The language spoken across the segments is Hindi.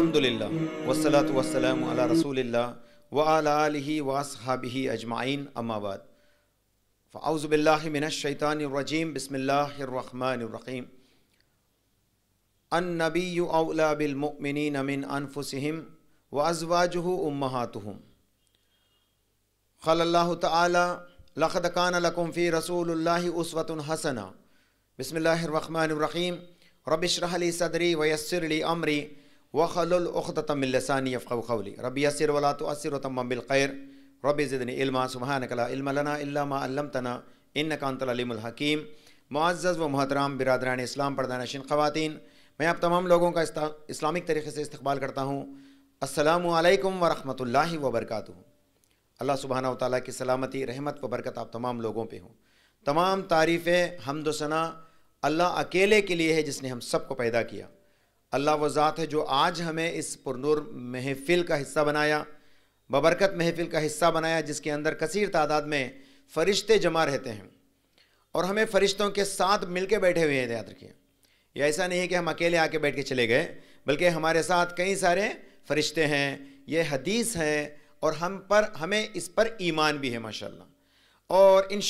الحمد لله والصلاة والسلام على رسول الله وعلى آله وأصحابه أجمعين أما بعد فأعوذ بالله من الشيطان الرجيم بسم الله الرحمن الرحيم النبي أولى بالمؤمنين من أنفسهم وأزواجه أمهاتهم قال الله تعالى لقد كان لكم في رسول الله أسوة حسنة بسم الله الرحمن الرحيم رب اشرح لي صدري ويسر لي أمري वखलतमिलसानी फ़ौली रबी असर वला तो असर तमबिलखैर रब ज़िदन इल्मा सुबहान कला तना इन कानतलमलहकीम मुआज़ व महतराम बिरदरान इस्लाम प्रदानशिन ख़वान मैं आप तमाम लोगों का इस्लामिक तरीके से इस्तबाल करता हूँ असलकम वरहमल वबरक अल्लाह सुबहाना तै की सलामती रहमत व बरकत आप तमाम लोगों पर हूँ तमाम तारीफ़ें हमदसना अल्लाह अकेले के लिए है जिसने हम सबको पैदा किया अल्लाह वो ज़ात है जो आज हमें इस पुरनूर महफिल का हिस्सा बनाया बबरकत महफिल का हिस्सा बनाया जिसके अंदर कसीर तादाद में फरिश्ते जमा रहते हैं और हमें फरिश्तों के साथ मिल के बैठे हुए हैं याद रखिए यह ऐसा नहीं है कि हम अकेले आके बैठ के चले गए बल्कि हमारे साथ कई सारे फरिश्ते हैं ये हदीस हैं और हम पर हमें इस पर ईमान भी है माशाल्लाह और इन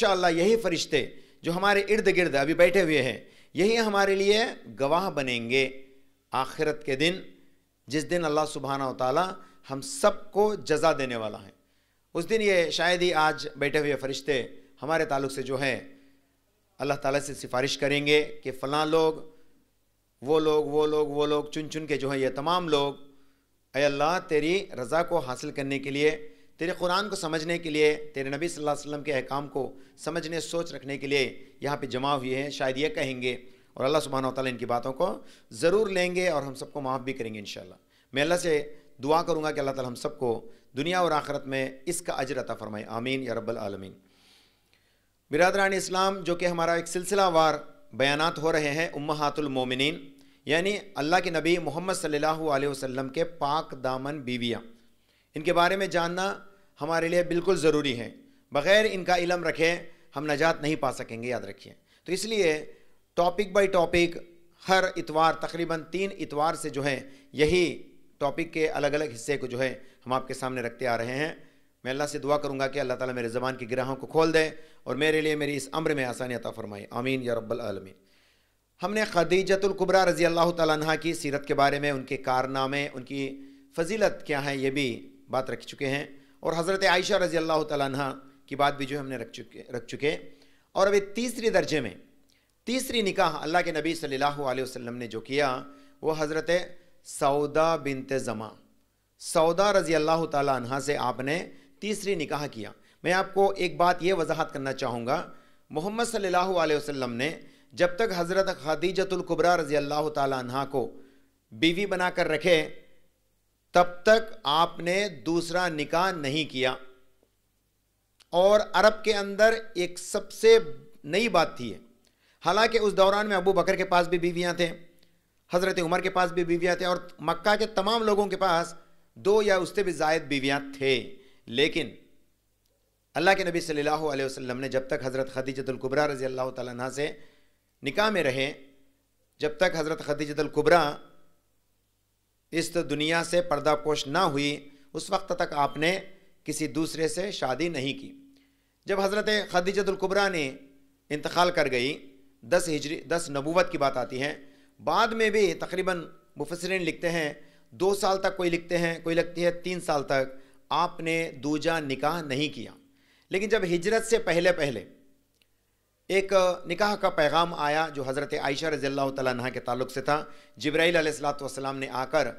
यही फरिश्ते जो हमारे इर्द गिर्द अभी बैठे हुए हैं यही हमारे लिए गवाह बनेंगे आखिरत के दिन जिस दिन अल्लाह सुबहाना ताली हम सबको जजा देने वाला है उस दिन ये शायद ही आज बैठे हुए फरिश्ते हमारे ताल्लुक से जो है अल्लाह ताला से सिफारिश करेंगे कि फ़लाँ लोग वो लोग वो लोग वो लोग चुन चुन के जो है ये तमाम लोग अल्लाह तेरी रज़ा को हासिल करने के लिए तेरे कुरान को समझने के लिए तेरे नबी सल्लल्लाहु अलैहि वसल्लम के अहकाम को समझने सोच रखने के लिए यहाँ पे जमा हुए हैं शायद ये कहेंगे और अल्लाह सुबहाना तौ इनकी बातों को ज़रूर लेंगे और हम सबको माफ़ भी करेंगे इन मैं अल्लाह से दुआ करूँगा कि अल्लाह ताला हम सबको दुनिया और आखरत में इसका अजर अता फरमाए आमीन या रब्बल आलमीन बिरादरान इस्लाम जो कि हमारा एक सिलसिलावार बयानात हो रहे हैं उम्मातुलमोमिन यानी अल्लाह के नबी मोहम्मद सल्लल्लाहु अलैहि वसल्लम के पाक दामन बीवियाँ इनके बारे में जानना हमारे लिए बिल्कुल ज़रूरी है बग़ैर इनका इलम रखे हम नजात नहीं पा सकेंगे याद रखिए तो इसलिए टॉपिक बाय टॉपिक हर इतवार तकरीबन तीन इतवार से जो है यही टॉपिक के अलग अलग हिस्से को जो है हम आपके सामने रखते आ रहे हैं मैं अल्लाह से दुआ करूंगा कि अल्लाह ताला मेरे ज़बान की ग्राहों को खोल दे और मेरे लिए मेरी इस अम्र में आसानी अता फरमाए आमीन या रब्बल आलमीन हमने खदीजतुल्कुबरा रज़ी अल्लाह तहा की सीरत के बारे में उनके कारनामे उनकी फजीलत क्या है ये भी बात रख चुके हैं और हज़रत आयशा रज़ी अल्लाह तह की बात भी जो हमने रख चुके रख चुके और अभी तीसरे दर्जे में तीसरी निकाह अल्लाह के नबी सल्लल्लाहु अलैहि वसल्लम ने जो किया वो हज़रत सौदा बिनते ज़मा सौदा रज़ी अल्लाह तहा से आपने तीसरी निकाह किया मैं आपको एक बात ये वजाहत करना चाहूँगा मोहम्मद सल्लल्लाहु अलैहि वसल्लम ने जब तक हज़रत खदीजतुल्कुबरा रज़ी अल्लाह तह को बीवी बनाकर रखे तब तक आपने दूसरा निकाह नहीं किया और अरब के अंदर एक सबसे नई बात थी हालांकि उस दौरान में अबू बकर के पास भी बीवियाँ थे हज़रत उमर के पास भी बीवियाँ थे और मक्का के तमाम लोगों के पास दो या उससे भी जायद बीवियाँ थे लेकिन अल्लाह के नबी सल्लल्लाहु अलैहि वसल्लम ने जब तक हज़रत खदीजतुल्कुबरा रज़ी अल्लाह तह से निकाह में रहे जब तक हज़रत खदीजतुल्कुबरा इस दुनिया से पर्दापोश ना हुई उस वक्त तक आपने किसी दूसरे से शादी नहीं की जब हज़रत खदीजतुल्कुबरा ने इंतकाल कर गई दस हिजरी दस नबूवत की बात आती है बाद में भी तकरीबन मुफसरन लिखते हैं दो साल तक कोई लिखते हैं कोई लगती है तीन साल तक आपने दूजा निकाह नहीं किया लेकिन जब हिजरत से पहले पहले एक निकाह का पैगाम आया जो हज़रत आयशा रज़ील्ला तह के ताल्लुक से था जब्राईल सलाम ने आकर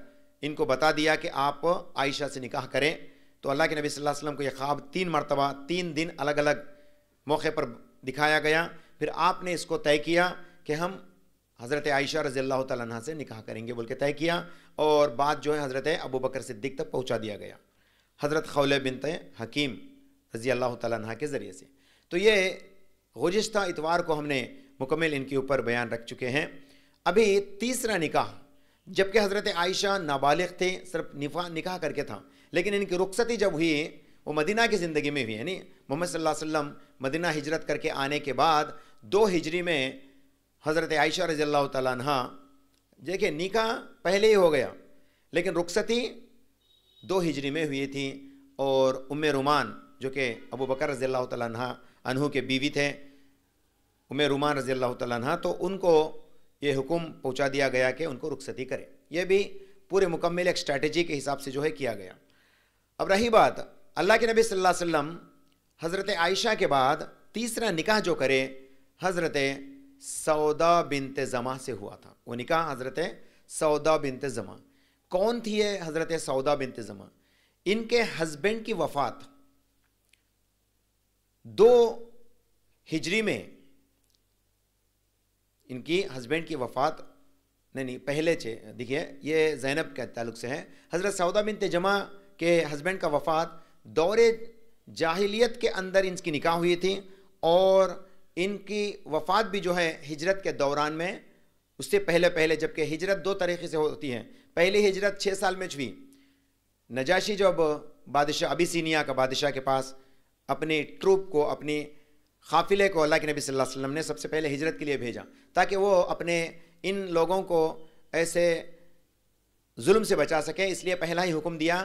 इनको बता दिया कि आप आयशा से निकाह करें तो अल्लाह के नबी वसल्लम को यह ख्वाब तीन मरतबा तीन दिन अलग अलग मौके पर दिखाया गया फिर आपने इसको तय किया कि हम हज़रत आयशा रज़ी अल्लाह तह से निकाह करेंगे बोल के तय किया और बात जो है हज़रत अबू बकर सिद्दीक तक पहुँचा दिया गया हज़रत खौल बिनत हकीम रज़ी अल्लाह तह के ज़रिए से तो ये गुजशत इतवार को हमने मुकम्मल इनके ऊपर बयान रख चुके हैं अभी तीसरा निकाह जबकि हज़रत आयशा नाबालिग थे सिर्फ निफा निकाह करके था लेकिन इनकी रुखसती जब हुई वो मदीना की ज़िंदगी में हुई यानी मोहम्मद सल्लल्लाहु अलैहि वसल्लम मदीना हिजरत करके आने के बाद दो हिजरी में हज़रत आयशा रज़ी तहा देखिए निका पहले ही हो गया लेकिन रुखसती दो हिजरी में हुई थी और उम रुमान जो कि अबू बकर रज़ी तहा अनहू के बीवी थे उम रुमान रज़ी तला तो उनको ये हुक्म पहुँचा दिया गया कि उनको रुखसती करें यह भी पूरे मुकम्मल एक स्ट्रैटेजी के हिसाब से जो है किया गया अब रही बात अल्लाह के नबी सल्लल्लाहु अलैहि वसल्लम हज़रत आयशा के बाद तीसरा निकाह जो करे हज़रत सौदा बिनत जमा से हुआ था वो निका हज़रत सौदा बिनत जमा कौन थी ये हज़रत सौदा बिनत जमा इनके हस्बैंड की वफात दो हिजरी में इनकी हस्बैंड की वफात नहीं नहीं पहले चे देखिए ये जैनब के ताल्लुक से है हज़रत सौदा बिन तजमा के हस्बैंड का वफात दौरे जाहिलियत के अंदर इनकी निकाह हुई थी और इनकी वफ़ात भी जो है हिजरत के दौरान में उससे पहले पहले जबकि हिजरत दो तरीके से होती है पहली हिजरत छः साल में हुई नजाशी जब बादशाह अबिसिनिया का बादशाह के पास अपने ट्रूप को अपने काफिले को अल्लाह के नबी सल्लल्लाहु अलैहि वसल्लम ने सबसे पहले हिजरत के लिए भेजा ताकि वो अपने इन लोगों को ऐसे जुल्म से बचा सके इसलिए पहला ही हुक्म दिया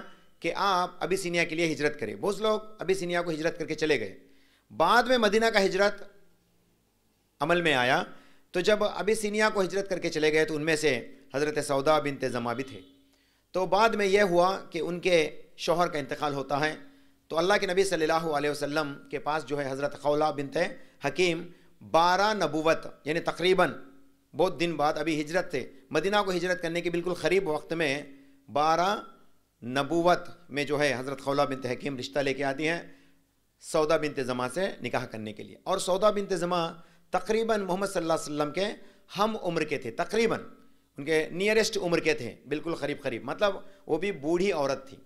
कि आप अबिसिनिया के लिए हिजरत करें बहुत लोग सीनिया को हिजरत करके चले गए बाद में मदीना का हिजरत अमल में आया तो जब अभी सीनिया को हिजरत करके चले गए तो उनमें से हज़रत सौदा बिन तजमा भी थे तो बाद में यह हुआ कि उनके शोहर का इंतकाल होता है तो अल्लाह के नबी सल्लल्लाहु अलैहि वसल्लम के पास जो है हज़रत खौला बिनत हकीम बारह नबूवत यानी तकरीबन बहुत दिन बाद अभी हिजरत थे मदीना को हिजरत करने के बिल्कुल करीब वक्त में बारह नबूवत में जो है हज़रत खौला बिनत हकीम रिश्ता लेके आती हैं सौदा बिन जमा से निकाह करने के लिए और सौदा बिन जमा तकरीबन मोहम्मद सल्लल्लाहु अलैहि वसल्लम के हम उम्र के थे तकरीबन उनके नियरेस्ट उम्र के थे बिल्कुल करीब करीब मतलब वो भी बूढ़ी औरत थी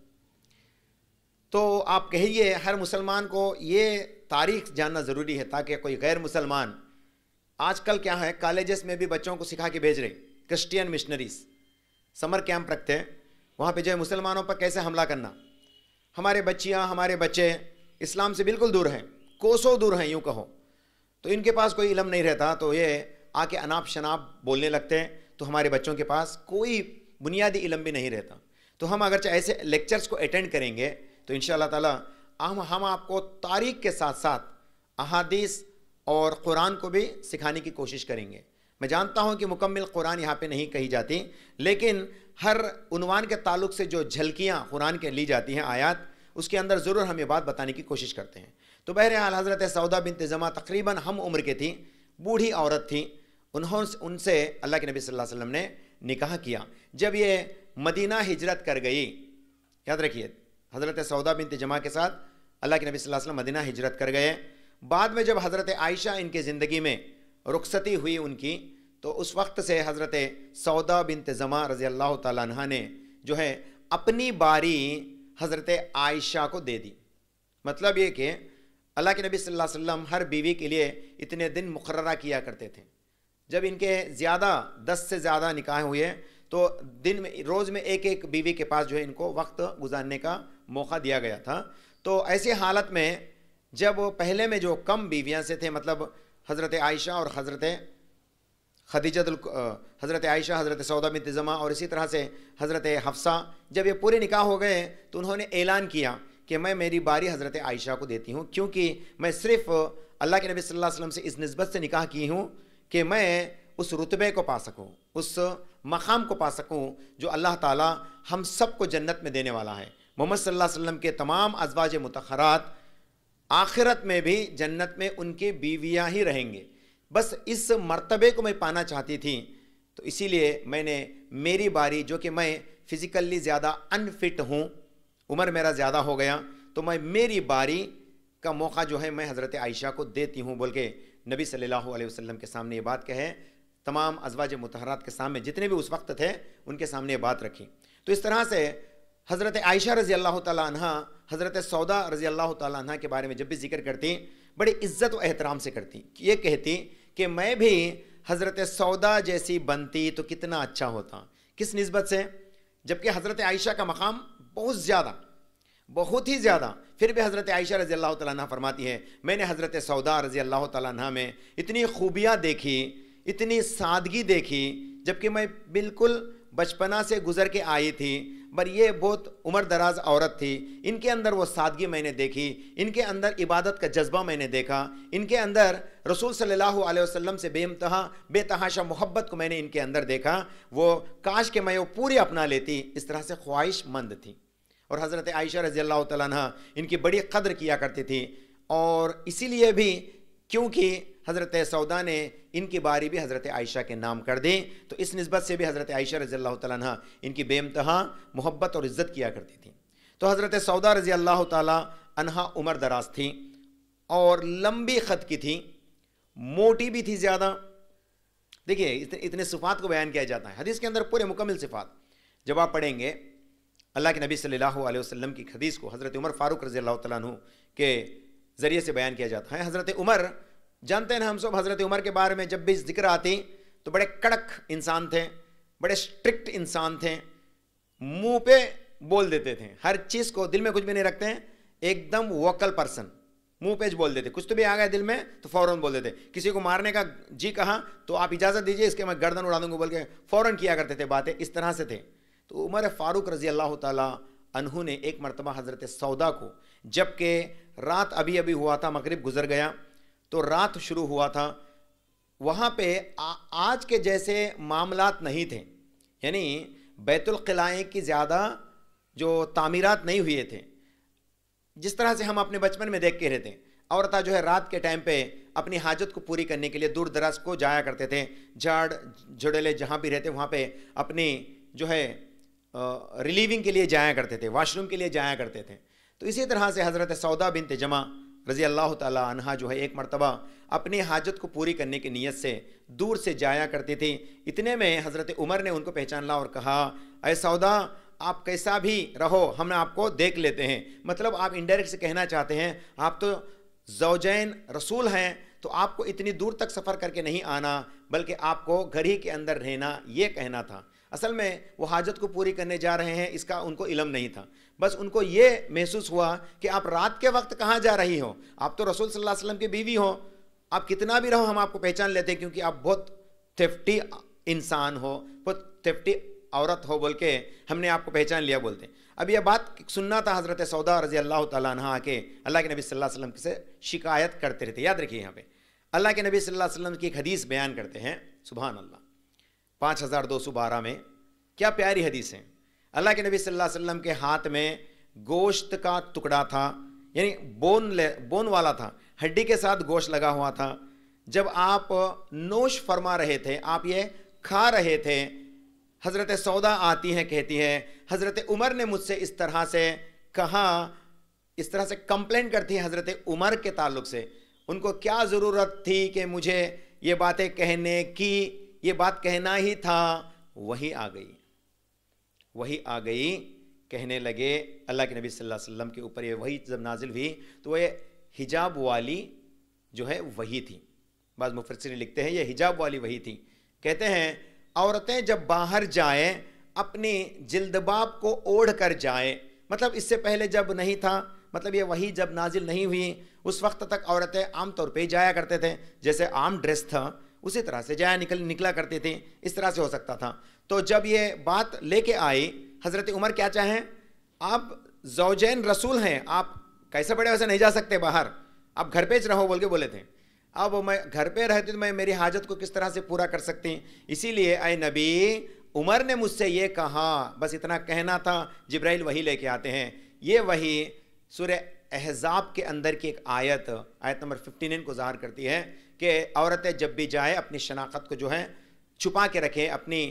तो आप कहिए हर मुसलमान को ये तारीख जानना ज़रूरी है ताकि कोई गैर मुसलमान आजकल क्या है कॉलेजेस में भी बच्चों को सिखा के भेज रहे क्रिश्चियन मिशनरीज समर कैंप रखते हैं वहाँ पे जो है मुसलमानों पर कैसे हमला करना हमारे बच्चियाँ हमारे बच्चे इस्लाम से बिल्कुल दूर हैं कोसों दूर हैं यूँ कहो तो इनके पास कोई इलम नहीं रहता तो ये आके अनाप शनाप बोलने लगते हैं तो हमारे बच्चों के पास कोई बुनियादी इलम भी नहीं रहता तो हम अगर चाहे ऐसे लेक्चर्स को अटेंड करेंगे तो इन ताला हम हम आपको तारीख के साथ साथ अहादीस और कुरान को भी सिखाने की कोशिश करेंगे मैं जानता हूँ कि मुकम्मल कुरान यहाँ पे नहीं कही जाती लेकिन हर उनवान के ताल्लुक से जो झलकियाँ कुरान के ली जाती हैं आयात उसके अंदर ज़रूर हम ये बात बताने की कोशिश करते हैं तो बहरहाल हज़रत सौदा बिन तजमा तकरीबन हम उम्र की थी बूढ़ी औरत थी उन्होंने उनसे अल्लाह के नबी सल्लल्लाहु अलैहि वसल्लम ने निकाह किया जब ये मदीना हिजरत कर गई याद रखिए हज़रत सौदा बिन तजमा के साथ अल्लाह के नबी सल्लल्लाहु अलैहि वसल्लम मदीना हिजरत कर गए बाद में जब हज़रत आयशा इनकी ज़िंदगी में रुखसती हुई उनकी तो उस वक्त से हज़रत सौदा बिन तजमा रज़ी अल्लाह तह ने जो है अपनी बारी हज़रत आयशा को दे दी मतलब ये कि अल्लाह के नबी सल्लल्लाहु अलैहि वसल्लम हर बीवी के लिए इतने दिन मुकर्रा किया करते थे जब इनके ज़्यादा दस से ज़्यादा निकाह हुए तो दिन में रोज़ में एक एक बीवी के पास जो है इनको वक्त गुजारने का मौका दिया गया था तो ऐसी हालत में जब पहले में जो कम बीवियाँ से थे मतलब हज़रत आयशा और हज़रत खदीजत हज़रत आयशा हज़रत सौदा मितज़मा और इसी तरह से हज़रत हफ्सा जब ये पूरे निकाह हो गए तो उन्होंने ऐलान किया कि मैं मेरी बारी हज़रत आयशा को देती हूँ क्योंकि मैं सिर्फ़ अल्लाह के नबी सल्लल्लाहु अलैहि वसल्लम से इस नस्बत से निकाह की हूँ कि मैं उस रुतबे को पा सकूँ उस मकाम को पा सकूँ जो अल्लाह ताला हम सबको जन्नत में देने वाला है मोहम्मद सल्लल्लाहु अलैहि वसल्लम के तमाम अजवाज मतखरात आखिरत में भी जन्नत में उनके बीवियाँ ही रहेंगे बस इस मरतबे को मैं पाना चाहती थी तो इसीलिए मैंने मेरी बारी जो कि मैं फ़िज़िकली ज़्यादा अनफिट हूँ उम्र मेरा ज़्यादा हो गया तो मैं मेरी बारी का मौका जो है मैं हज़रत आयशा को देती हूँ बोल के नबी सल्लल्लाहु अलैहि वसल्लम के सामने ये बात कहे तमाम अजवाज मतहरात के सामने जितने भी उस वक्त थे उनके सामने ये बात रखी तो इस तरह से हज़रत आयशा रज़ी अल्लाह तह हज़रत सौदा रज़ी अल्लाह तह के बारे में जब भी जिक्र करती बड़ी इज्जत व एहतराम से करती ये कहती कि मैं भी हज़रत सौदा जैसी बनती तो कितना अच्छा होता किस नस्बत से जबकि हज़रत आयशा का मकाम बहुत ज़्यादा बहुत ही ज़्यादा फिर भी हज़रत आयशा रज़ी अल्लाह तह फरमाती है मैंने हज़रत सौदा रज़ी अल्लाह तह में इतनी खूबियाँ देखी इतनी सादगी देखी जबकि मैं बिल्कुल बचपना से गुज़र के आई थी पर ये बहुत उम्र दराज औरत थी इनके अंदर वो सादगी मैंने देखी इनके अंदर इबादत का जज्बा मैंने देखा इनके अंदर रसूल सल्लल्लाहु अलैहि वसल्लम से बेमतहा बेतहाशा मोहब्बत को मैंने इनके अंदर देखा वो काश के मैं वो पूरी अपना लेती इस तरह से ख्वाहिशमंद थी और हज़रत आयशा रज़ी अल्लाह तह इनकी बड़ी कदर किया करती थी और इसीलिए भी क्योंकि हज़रत सौदा ने इनकी बारी भी हज़रत आयशा के नाम कर दी तो इस नस्बत से भी हज़रत आयशा रज़ी अल्लाह तह इनकी बेमतहा मोहब्बत और इज़्ज़त किया करती थी तो हज़रत सौदा रज़ी अल्लाह तहा उम्र दराज थी और लंबी ख़त की थी मोटी भी थी ज़्यादा देखिए इतने, इतने सिफ़ात को बयान किया जाता है हदीस के अंदर पूरे मुकम्मल सिफ़ात जब आप पढ़ेंगे अल्लाह के नबी सल्लल्लाहु अलैहि वसल्लम की हदीस को हज़रत उमर फ़ारूक रज़ी अल्लाह तु के ज़रिए से बयान किया जाता है हज़रत उमर जानते हैं हम सब हज़रत उमर के बारे में जब भी जिक्र आती तो बड़े कड़क इंसान थे बड़े स्ट्रिक्ट इंसान थे मुंह पे बोल देते थे हर चीज़ को दिल में कुछ भी नहीं रखते हैं एकदम वोकल पर्सन मुंह पेज बोल देते कुछ तो भी आ गया दिल में तो फ़ौरन बोल देते किसी को मारने का जी कहा तो आप इजाज़त दीजिए इसके मैं गर्दन उड़ा दूंगा बोल के फ़ौरन किया करते थे बातें इस तरह से थे तो उमर फ़ारूक रज़ी अल्लाह तहु ने एक मरतबा हज़रत सौदा को जबकि रात अभी अभी हुआ था मगरब गुजर गया तो रात शुरू हुआ था वहाँ पे आ, आज के जैसे मामलात नहीं थे यानी बैतुलखलाएँ की ज़्यादा जो तामीरात नहीं हुए थे जिस तरह से हम अपने बचपन में देख के रहते हैं जो है रात के टाइम पे अपनी हाजत को पूरी करने के लिए दूर दराज को जाया करते थे झाड़ झुड़ेले जहाँ भी रहते वहाँ पे अपनी जो है रिलीविंग के लिए जाया करते थे वाशरूम के लिए जाया करते थे तो इसी तरह से हज़रत सौदा बिन तजमा रज़ी अल्लाह तहा जो है एक मरतबा अपनी हाजत को पूरी करने की नीयत से दूर से जाया करती थी इतने में हज़रत उमर ने उनको पहचान ला और कहा अय सौदा आप कैसा भी रहो हम आपको देख लेते हैं मतलब आप इनडायरेक्ट से कहना चाहते हैं आप तो जोजैन रसूल हैं तो आपको इतनी दूर तक सफ़र करके नहीं आना बल्कि आपको घर ही के अंदर रहना ये कहना था असल में वो हाजत को पूरी करने जा रहे हैं इसका उनको इलम नहीं था बस उनको ये महसूस हुआ कि आप रात के वक्त कहाँ जा रही हो आप तो रसूल सल्लल्लाहु अलैहि वसल्लम की बीवी हो आप कितना भी रहो हम आपको पहचान लेते हैं क्योंकि आप बहुत थेफ्टी इंसान हो बहुत थेफ्टी औरत हो बोल के हमने आपको पहचान लिया बोलते हैं अब यह बात सुनना था हज़रत सौदा रजी अल्लाह तह के अल्लाह के नबी सल्लल्लाहु अलैहि वसल्लम से शिकायत करते रहते याद रखिए यहाँ पे अल्लाह के नबी सल्लल्लाहु अलैहि वसल्लम की एक हदीस बयान करते हैं सुबहानल्ला अल्लाह पाँच हज़ार दो सौ बारह में क्या प्यारी हदीस है अल्लाह के नबी सल्लल्लाहु अलैहि वसल्लम के हाथ में गोश्त का टुकड़ा था यानी बोन ले बोन वाला था हड्डी के साथ गोश्त लगा हुआ था जब आप नोश फरमा रहे थे आप ये खा रहे थे हज़रत सौदा आती हैं कहती है हज़रत उमर ने मुझसे इस तरह से कहा इस तरह से कंप्लेंट करती है हज़रत उमर के ताल्लुक से उनको क्या ज़रूरत थी कि मुझे ये बातें कहने की ये बात कहना ही था वही आ गई वही आ गई कहने लगे अल्लाह के नबी सल्लल्लाहु अलैहि वसल्लम के ऊपर ये वही जब नाजिल हुई तो वह हिजाब वाली जो है वही थी बाद मुफरसिन लिखते हैं ये हिजाब वाली वही थी कहते हैं औरतें जब बाहर जाएं अपने जिल्दबाब को ओढ़ कर जाएँ मतलब इससे पहले जब नहीं था मतलब ये वही जब नाजिल नहीं हुई उस वक्त तक औरतें आमतौर पर जाया करते थे जैसे आम ड्रेस था उसी तरह से जाया निकल निकला करते थे इस तरह से हो सकता था तो जब ये बात लेके आई हज़रत उमर क्या चाहें आप जौजैन रसूल हैं आप कैसे बड़े वैसे नहीं जा सकते बाहर आप घर पे रहो बोल के बोले थे अब मैं घर पे रहती तो मैं मेरी हाजत को किस तरह से पूरा कर सकती इसीलिए आए नबी उमर ने मुझसे ये कहा बस इतना कहना था जिब्राइल वही लेके आते हैं ये वही सूर्य एहजाब के अंदर की एक आयत आयत नंबर नाइन को ज़ाहिर करती है कि औरतें जब भी जाए अपनी शनाख्त को जो है छुपा के रखें अपनी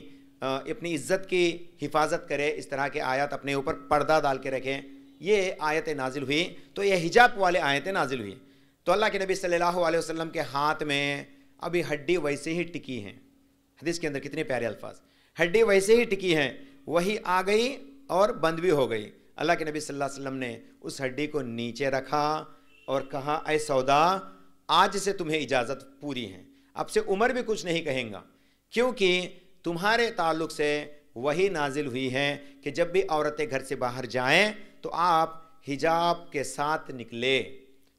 अपनी इज्जत की हिफाजत करे इस तरह के आयत अपने ऊपर पर्दा डाल के रखें ये आयतें नाजिल हुई तो ये हिजाब वाले आयतें नाजिल हुई तो अल्लाह के नबी सल्लल्लाहु अलैहि वसल्लम के हाथ में अभी हड्डी वैसे ही टिकी हैं हदीस के अंदर कितने प्यारे अल्फाज हड्डी वैसे ही टिकी हैं वही आ गई और बंद भी हो गई अल्लाह के नबी सल्लल्लाहु अलैहि वसल्लम ने उस हड्डी को नीचे रखा और कहा अय सौदा आज से तुम्हें इजाज़त पूरी है अब से भी कुछ नहीं कहेंगे क्योंकि तुम्हारे ताल्लुक से वही नाजिल हुई है कि जब भी औरतें घर से बाहर जाएं तो आप हिजाब के साथ निकले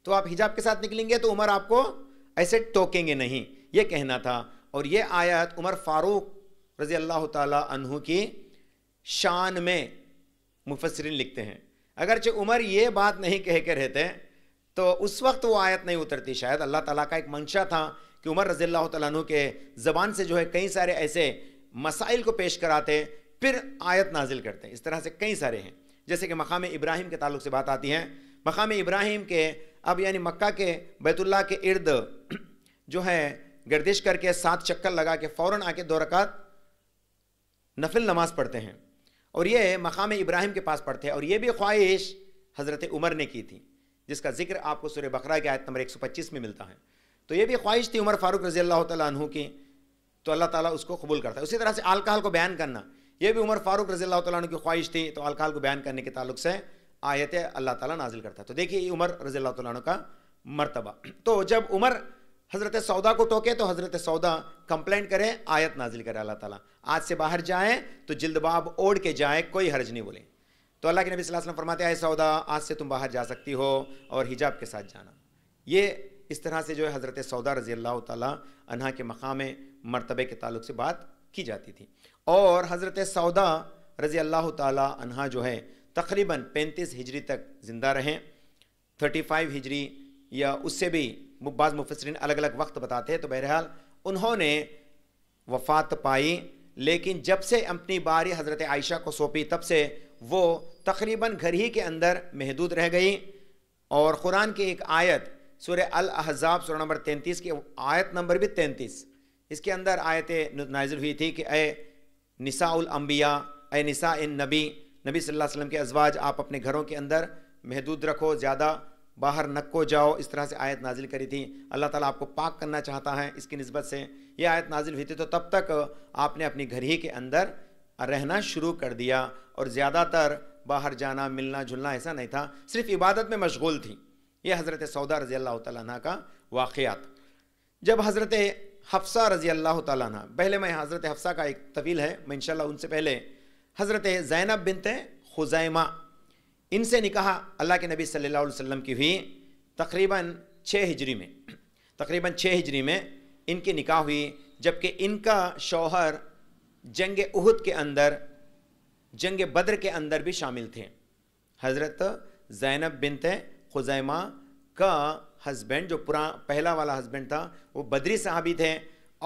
तो आप हिजाब के साथ निकलेंगे तो उमर आपको ऐसे टोकेंगे नहीं ये कहना था और ये आयत उमर फारूक रज़ी अल्लाह तहु की शान में मुफसरिन लिखते हैं अगरचे उमर ये बात नहीं कह के रहते तो उस वक्त वो आयत नहीं उतरती शायद अल्लाह ताला का एक मंशा था कि उमर रज़ी अल्लाह तु के ज़बान से जो है कई सारे ऐसे मसाइल को पेश कराते हैं फिर आयत नाजिल करते हैं इस तरह से कई सारे हैं जैसे कि मकाम इब्राहिम के ताल्लुक से बात आती है मकाम इब्राहिम के अब यानी मक्का के बैतुल्ला के इर्द जो है गर्दिश करके सात चक्कर लगा के फ़ौर आके दो रकात नफिल नमाज पढ़ते हैं और ये मकाम इब्राहिम के पास पढ़ते हैं और ये भी ख्वाहिश हज़रत उमर ने की थी जिसका जिक्र आपको सुर बकरा के आयत नंबर 125 में मिलता है तो ये भी ख्वाहिश थी उमर फ़ारूक रज़ी अल्लाह की तो अल्लाह ताला उसको कबूल करता है उसी तरह से अल्काहल को बयान करना ये भी उमर फारूक अल्लाह तु की ख्वाहिश थी तो अल्काहल को बयान करने के तालुक से आयत अल्लाह ताला नाजिल करता है तो देखिए उमर रजी रजील्ला तु का मरतबा तो जब उमर हज़रत सौदा को टोके तो हज़रत सौदा कंप्लेंट करे आयत नाजिल करे अल्लाह ताला आज से बाहर जाए तो जल्दबाब ओढ़ के जाए कोई हर्ज नहीं बोले तो अल्लाह के नबी वसल्लम फरमाते आए सौदा आज से तुम बाहर जा सकती हो और हिजाब के साथ जाना ये इस तरह से जो है हज़रत सौदा रज़ी अल्लाह तला के मकाम मरतबे के ताल्लुक से बात की जाती थी और हज़रत सौदा रज़ी अल्लाह तहा जो है तकरीबन 35 हिजरी तक ज़िंदा रहें 35 हिजरी या उससे भी बाज़ मुफसरन अलग अलग वक्त बताते हैं तो बहरहाल उन्होंने वफात पाई लेकिन जब से अपनी बारी हज़रत आयशा को सौंपी तब से वो तकरीबन घर ही के अंदर महदूद रह गई और क़ुरान की एक आयत सुर अलहज़ाब सुर नंबर 33 की आयत नंबर भी 33 इसके अंदर आयतें नाजिल हुई थी कि ए उल अम्बिया ए निसा इन नबी नबी सल्लल्लाहु अलैहि वसल्लम के अजवाज आप अपने घरों के अंदर महदूद रखो ज़्यादा बाहर नक्को जाओ इस तरह से आयत नाजिल करी थी अल्लाह ताला आपको पाक करना चाहता है इसकी नस्बत से ये आयत नाजिल हुई थी तो तब तक आपने अपनी घर ही के अंदर रहना शुरू कर दिया और ज़्यादातर बाहर जाना मिलना जुलना ऐसा नहीं था सिर्फ इबादत में मशगूल थी ये हज़रत सौदा रज़ी अल्लाह तह का वाक़ात जब हज़रत हफ्सा रजी अल्लाह तला पहले मैं हज़रत हफ्सा का एक तवील है मैं इनशाला उनसे पहले हज़रत जैनब बिनते खुजैमा इनसे निकाह अल्लाह के नबी सल्लल्लाहु अलैहि वसल्लम की हुई तकरीबन छः हिजरी में तकरीबन छः हिजरी में इनकी निकाह हुई जबकि इनका शौहर जंग उहद के अंदर जंग बद्र के अंदर भी शामिल थे हज़रत जैनब बिनत खुजैमा का हस्बैंड जो पुरा पहला वाला हस्बैंड था वो बद्री साहबी थे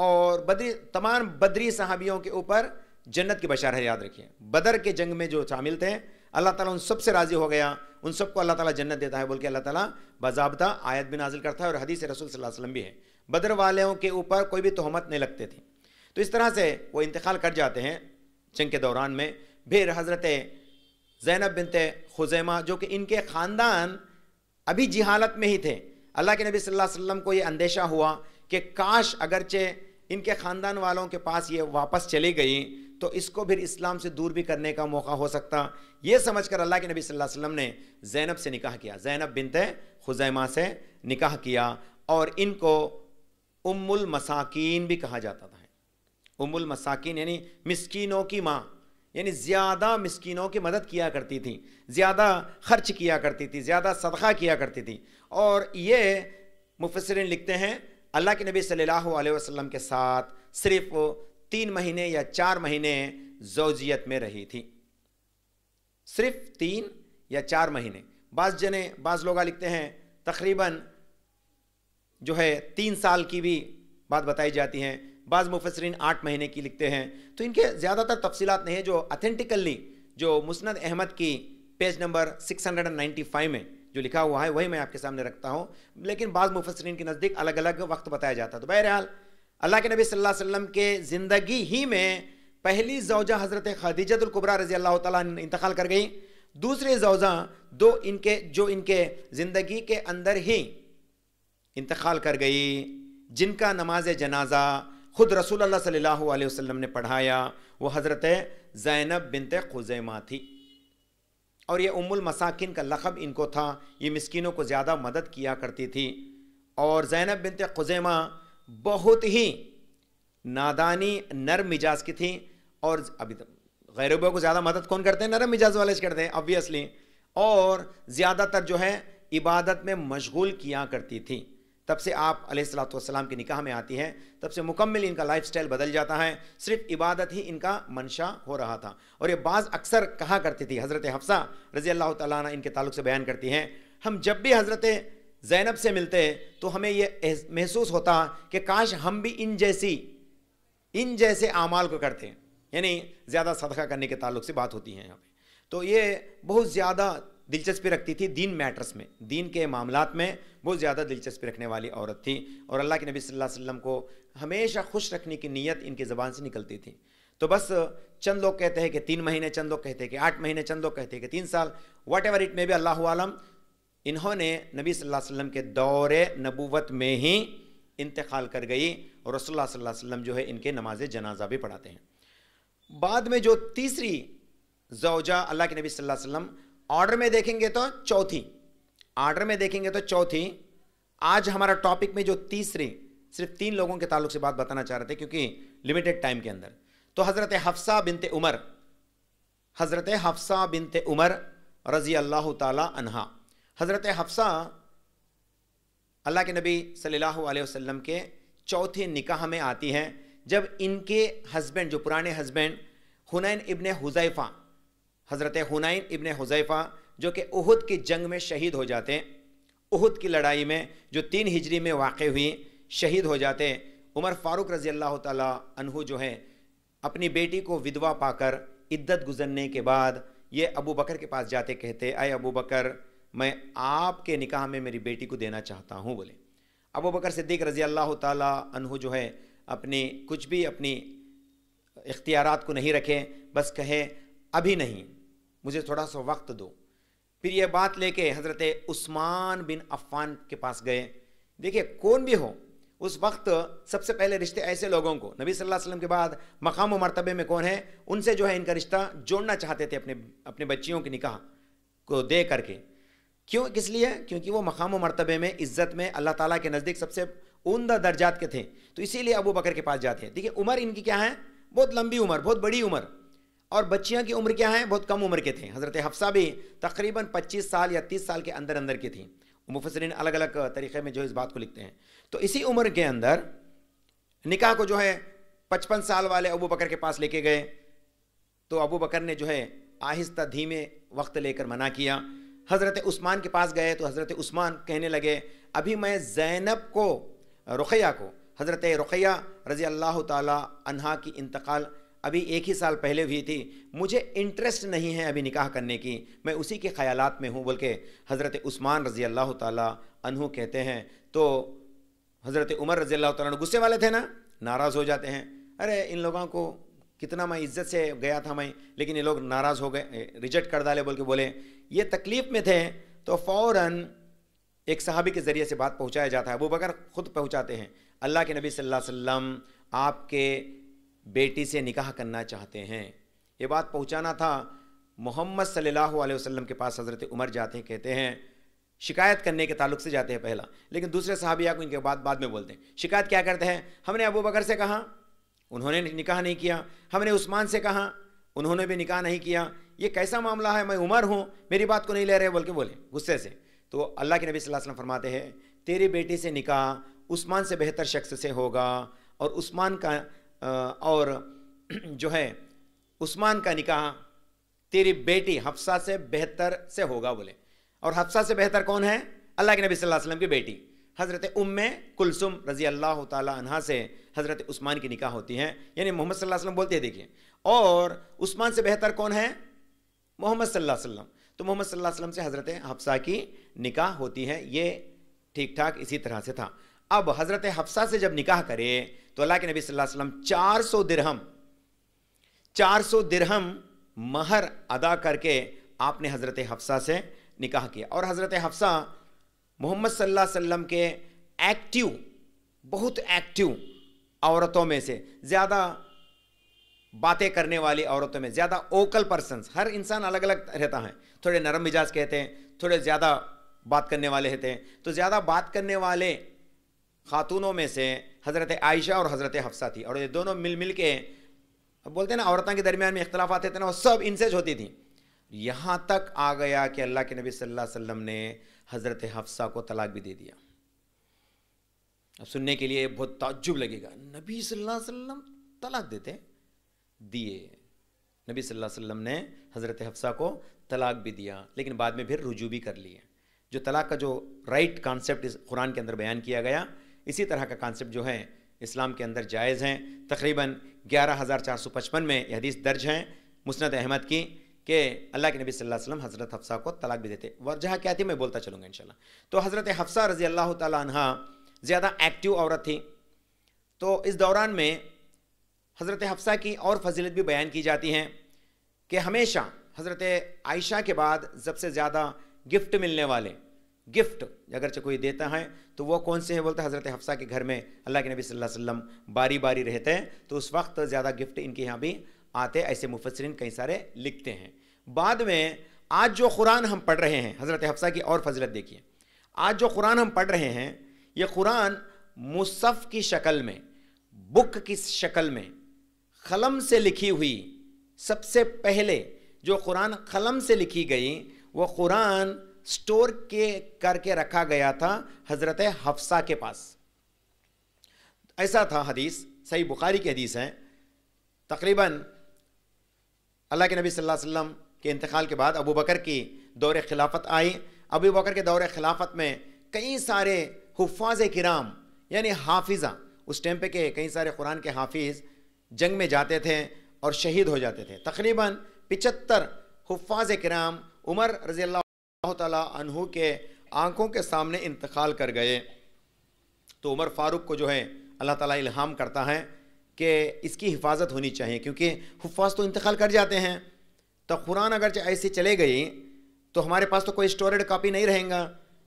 और बद्री तमाम बद्री साहबियों के ऊपर जन्नत की बशार है याद रखिए बदर के जंग में जो शामिल थे अल्लाह ताला उन सब से राज़ी हो गया उन सबको अल्लाह ताला जन्नत देता है बोल के अल्लाह ताला बाबा आयत भी नाजिल करता है और हदीस रसूल सल्लल्लाहु अलैहि वसल्लम भी है बदर वालों के ऊपर कोई भी तहमत नहीं लगते थे तो इस तरह से वो इंतकाल कर जाते हैं जंग के दौरान में फिर हज़रत जैनब बिनते खुजैमा जो कि इनके ख़ानदान अभी जिहालत में ही थे अल्लाह के नबी सल्लल्लाहु अलैहि वसल्लम को ये अंदेशा हुआ कि काश अगरचे इनके ख़ानदान वालों के पास ये वापस चली गई तो इसको फिर इस्लाम से दूर भी करने का मौका हो सकता ये समझकर अल्लाह के नबी सल्लल्लाहु अलैहि वसल्लम ने जैनब से निकाह किया जैनब बिनते खुजैमा से निकाह किया और इनको उम्मुल मसाकिन भी कहा जाता था उम्मुल मसाकिन यानी मिस्कीनों की माँ यानी ज़्यादा मिस्कीनों की मदद किया करती थी ज़्यादा खर्च किया करती थी ज़्यादा सदका किया करती थी और ये मुफसरिन लिखते हैं अल्लाह के नबी सल्लल्लाहु अलैहि वसल्लम के साथ सिर्फ तीन महीने या चार महीने जोजियत में रही थी सिर्फ तीन या चार महीने बाज़ जने बाज़ लोग लिखते हैं तकरीबन जो है तीन साल की भी बात बताई जाती है बाज़ मुफसरिन आठ महीने की लिखते हैं तो इनके ज़्यादातर तफसीत नहीं है जो अथेंटिकली जो मुस्ंद अहमद की पेज नंबर 695 में जो लिखा हुआ है वही मैं आपके सामने रखता हूँ लेकिन बाद मुफसरीन के नज़दीक अलग अलग वक्त बताया जाता तो बहरहाल अल्लाह के नबी सल्लल्लाहु अलैहि वसल्लम के ज़िंदगी ही में पहली जौजा हज़रत खदीजतुल्कुबरा रज़ी अल्लाह तंतकाल कर गई दूसरे जौजा दो इनके जो इनके ज़िंदगी के अंदर ही इंतकाल कर गई जिनका नमाज जनाजा खुद रसूल सल्लल्लाहु अलैहि वसल्लम ने पढ़ाया वो हज़रत ज़ैनब बिनत खुजैमा थी और ये उमुल मसाकिन का लखब इनको था ये मस्किनों को ज़्यादा मदद किया करती थी और जैनब बिनत खुजैमा बहुत ही नादानी नरम मिजाज की थी और अभी तो गैरबों को ज़्यादा मदद कौन करते हैं नरम मिजाज वाले करते हैं ऑब्वियसली और ज़्यादातर जो है इबादत में मशगूल किया करती थी तब से आप सलाम की निकाह में आती हैं तब से मुकम्मल इनका लाइफस्टाइल बदल जाता है सिर्फ इबादत ही इनका मंशा हो रहा था और ये बाज़ अक्सर कहा करती थी हज़रत हफ्सा रज़ी अल्लाह ताली इनके ताल्लुक से बयान करती हैं हम जब भी हज़रत जैनब से मिलते तो हमें यह महसूस होता कि काश हम भी इन जैसी इन जैसे अमाल को करते यानी ज़्यादा सदका करने के ताल्लुक से बात होती है यहाँ पर तो ये बहुत ज़्यादा दिलचस्पी रखती थी दीन मैटर्स में दीन के मामला में बहुत ज़्यादा दिलचस्पी रखने वाली औरत थी और अल्लाह के नबी सल्लल्लाहु अलैहि वसल्लम को हमेशा खुश रखने की नीयत इनकी ज़बान से निकलती थी तो बस चंद लोग कहते हैं कि तीन महीने चंद लोग कहते हैं कि आठ महीने चंद लोग कहते हैं कि तीन साल whatever it may be अल्लाह आलम इन्होंने नबी सल्लल्लाहु अलैहि वसल्लम के दौरे नबूवत में ही इंतकाल कर गई और रसोल्ला सल्लल्लाहु अलैहि वसल्लम जो है इनके नमाज जनाजा भी पढ़ाते हैं बाद में जो तीसरी जौजा अल्लाह के नबी सल्लल्लाहु अलैहि वसल्लम ऑर्डर में देखेंगे तो चौथी ऑर्डर में देखेंगे तो चौथी आज हमारा टॉपिक में जो तीसरी सिर्फ तीन लोगों के ताल्लुक से बात बताना चाह रहे थे क्योंकि लिमिटेड टाइम के अंदर तो हज़रत हफ्सा बिनते उमर हज़रत हफ्सा बिनते उमर रज़ी अल्लाह तहा हज़रत हफ्सा अल्लाह के नबी सल्लल्लाहु अलैहि वसल्लम के चौथे निकाह में आती हैं जब इनके हस्बैंड जो पुराने हस्बैंड हुनैन इबन हुज़ैफ़ा हज़रत हुनैन इबन हुज़ैफ़ा जो कि उहद की जंग में शहीद हो जाते उहद की लड़ाई में जो तीन हिजरी में वाक़ हुई शहीद हो जाते उमर फ़ारूक रज़ी अल्लाह तहु जो है अपनी बेटी को विधवा पाकर इद्दत गुजरने के बाद ये अबू बकर के पास जाते कहते आए अबू बकर मैं आपके निकाह में मेरी बेटी को देना चाहता हूँ बोले अबू बकर सिद्दीक रज़ी अल्लाह तहु जो है अपने कुछ भी अपनी इख्तियार को नहीं रखें बस कहें अभी नहीं मुझे थोड़ा सा वक्त दो फिर ये बात लेके हज़रत उस्मान बिन अफ़ान के पास गए देखिए कौन भी हो उस वक्त सबसे पहले रिश्ते ऐसे लोगों को नबी सल्लल्लाहु अलैहि वसल्लम के बाद मकाम व मरतबे में कौन है उनसे जो है इनका रिश्ता जोड़ना चाहते थे अपने अपने बच्चियों की निकाह को दे करके क्यों किस लिए क्योंकि वो मकाम व मरतबे में इज़्ज़त में अल्लाह ताला के नज़दीक सबसे उमदा दर्जात के थे तो इसीलिए अबू बकर के पास जाते हैं देखिए उम्र इनकी क्या है बहुत लंबी उम्र बहुत बड़ी उम्र और बच्चियाँ की उम्र क्या है बहुत कम उम्र के थे हज़रत हफ्सा भी तकरीबन 25 साल या 30 साल के अंदर अंदर की थी मुफसरिन अलग अलग तरीक़े में जो इस बात को लिखते हैं तो इसी उम्र के अंदर निकाह को जो है पचपन साल वाले अबू बकर के पास लेके गए तो अबू बकर ने जो है आहिस्ता धीमे वक्त लेकर मना किया हज़रत उस्मान के पास गए तो हज़रत उस्मान कहने लगे अभी मैं जैनब को रुखैया को हज़रत रुखैया रज़ी अल्लाह तहा की इंतकाल अभी एक ही साल पहले हुई थी मुझे इंटरेस्ट नहीं है अभी निकाह करने की मैं उसी के ख्याल में हूँ बोल के हज़रत उस्मान रज़ी अल्लाह तहु कहते हैं तो हज़रत उमर रज़ी अल्लाह तुस्से गुस्से वाले थे ना नाराज़ हो जाते हैं अरे इन लोगों को कितना मैं इज्जत से गया था मैं लेकिन ये लोग नाराज़ हो गए रिजेक्ट कर डाले बोल के बोले ये तकलीफ़ में थे तो फ़ौर एक सहाबी के ज़रिए से बात पहुँचाया जाता है अबू बकर ख़ुद पहुँचाते हैं अल्लाह के नबी सल्लल्लाहु अलैहि वसल्लम आपके बेटी से निकाह करना चाहते हैं ये बात पहुंचाना था मोहम्मद सल्लल्लाहु अलैहि वसल्लम के पास हज़रत उमर जाते हैं कहते हैं शिकायत करने के ताल्लुक से जाते हैं पहला लेकिन दूसरे साहबिया को इनके बाद बाद में बोलते हैं शिकायत क्या करते हैं हमने अबू बकर से कहा उन्होंने निकाह नहीं किया हमने उस्मान से कहा उन्होंने भी निकाह नहीं किया ये कैसा मामला है मैं उमर हूँ मेरी बात को नहीं ले रहे बोल के बोले गुस्से से तो अल्लाह के नबी वसल्लम फरमाते हैं तेरी बेटी से निकाह उस्मान से बेहतर शख्स से होगा और उस्मान का और जो है उस्मान का निकाह तेरी बेटी हफ्सा से बेहतर से होगा बोले और हफ्सा से बेहतर कौन है अल्लाह के नबी सल्लल्लाहु अलैहि वसल्लम की बेटी हज़रत उम्म कुलसुम रज़ी अल्लाह तहा से हज़रत उस्मान की निकाह होती है यानी मोहम्मद सल्लल्लाहु अलैहि वसल्लम बोलते हैं देखिए और उस्मान से बेहतर कौन है मोहम्मद सल्लल्लाहु अलैहि वसल्लम तो मोहम्मद सल्लल्लाहु अलैहि वसल्लम से हज़रत हफ्सा की निकाह होती है ये ठीक ठाक इसी तरह से था अब हज़रत हफ्सा से जब निकाह करे तो अल्लाह के नबी सल्लल्लाहु अलैहि वसल्लम 400 दिरहम 400 दिरहम महर अदा करके आपने हज़रत हफ्सा से निकाह किया और हज़रत हफ्सा मोहम्मद सल्लल्लाहु अलैहि वसल्लम के एक्टिव बहुत एक्टिव औरतों में से ज़्यादा बातें करने वाली औरतों में ज़्यादा ओकल पर्सन हर इंसान अलग अलग रहता है थोड़े नरम मिजाज कहते हैं थोड़े ज़्यादा बात करने वाले रहते हैं तो ज़्यादा बात करने वाले खातूनों में से हज़रत आयशा और हज़रत हफ्सा थी और ये दोनों मिल मिल के अब बोलते हैं ना औरतों के दरमियान में इख्तलाफ आते थे ना वो सब इनसे होती थी यहाँ तक आ गया कि अल्लाह के नबी सल्लल्लाहु अलैहि वसल्लम ने हज़रत हफ्सा को तलाक भी दे दिया अब सुनने के लिए बहुत ताज्जुब लगेगा नबी सल्लल्लाहु अलैहि वसल्लम तलाक देते दिए नबी सल्लल्लाहु अलैहि वसल्लम ने हज़रत हफ्सा को तलाक भी दिया लेकिन बाद में फिर रुजू भी कर लिए जो तलाक का जो राइट कॉन्सेप्ट इस कुरान के अंदर बयान किया गया इसी तरह का कॉन्सेप्ट जो है इस्लाम के अंदर जायज़ हैं तकरीबन 11,455 में यह हदीस दर्ज हैं मुस्नद अहमद की कि अल्लाह के नबी सल्लल्लाहु अलैहि वसल्लम हज़रत हफ्सा को तलाक भी देते जहाँ क्या थी मैं बोलता चलूँगा इन तो हज़रत हफ्सा रज़ी अल्लाह तहा ज़्यादा एक्टिव औरत थी तो इस दौरान में हज़रत हफ्सा की और फजीलत भी बयान की जाती हैं कि हमेशा हज़रत आयशा के बाद सबसे ज़्यादा गिफ्ट मिलने वाले गिफ्ट अगर कोई देता है तो वो कौन से हैं बोलते हज़रत हफ्सा के घर में अल्लाह के नबी सल्लल्लाहु अलैहि वसल्लम बारी बारी रहते हैं तो उस वक्त ज़्यादा गिफ्ट इनके यहाँ भी आते ऐसे मुफसरिन कई सारे लिखते हैं बाद में आज जो कुरान हम पढ़ रहे हैं हज़रत हफ्सा की और फजलत देखिए आज जो कुरान हम पढ़ रहे हैं ये कुरान मुसफ़ की शक्ल में बुक की शक्ल में कलम से लिखी हुई सबसे पहले जो कुरान कलम से लिखी गई वो कुरान स्टोर के करके रखा गया था हजरत हफ्सा के पास ऐसा था हदीस सही बुखारी की हदीस है तकरीबन अल्लाह के नबी सल्लल्लाहु अलैहि वसल्लम के इंतकाल के बाद अबू बकर की दौर खिलाफत आई अबू बकर के दौर खिलाफत में कई सारे हफाज किराम यानी हाफिज़ा उस टाइम पे के कई सारे कुरान के हाफिज़ जंग में जाते थे और शहीद हो जाते थे तकरीबन पिचत्तर हफाज कराम उमर रजील्ला तहु के आंखों के सामने इंतकाल कर गए तो उमर फारूक को जो है अल्लाह ताला इल्हाम करता है कि इसकी हिफाजत होनी चाहिए क्योंकि हफाज तो इंतकाल कर जाते हैं तो कुरान अगर ऐसे चले गई तो हमारे पास तो कोई स्टोरेड कापी नहीं रहेगा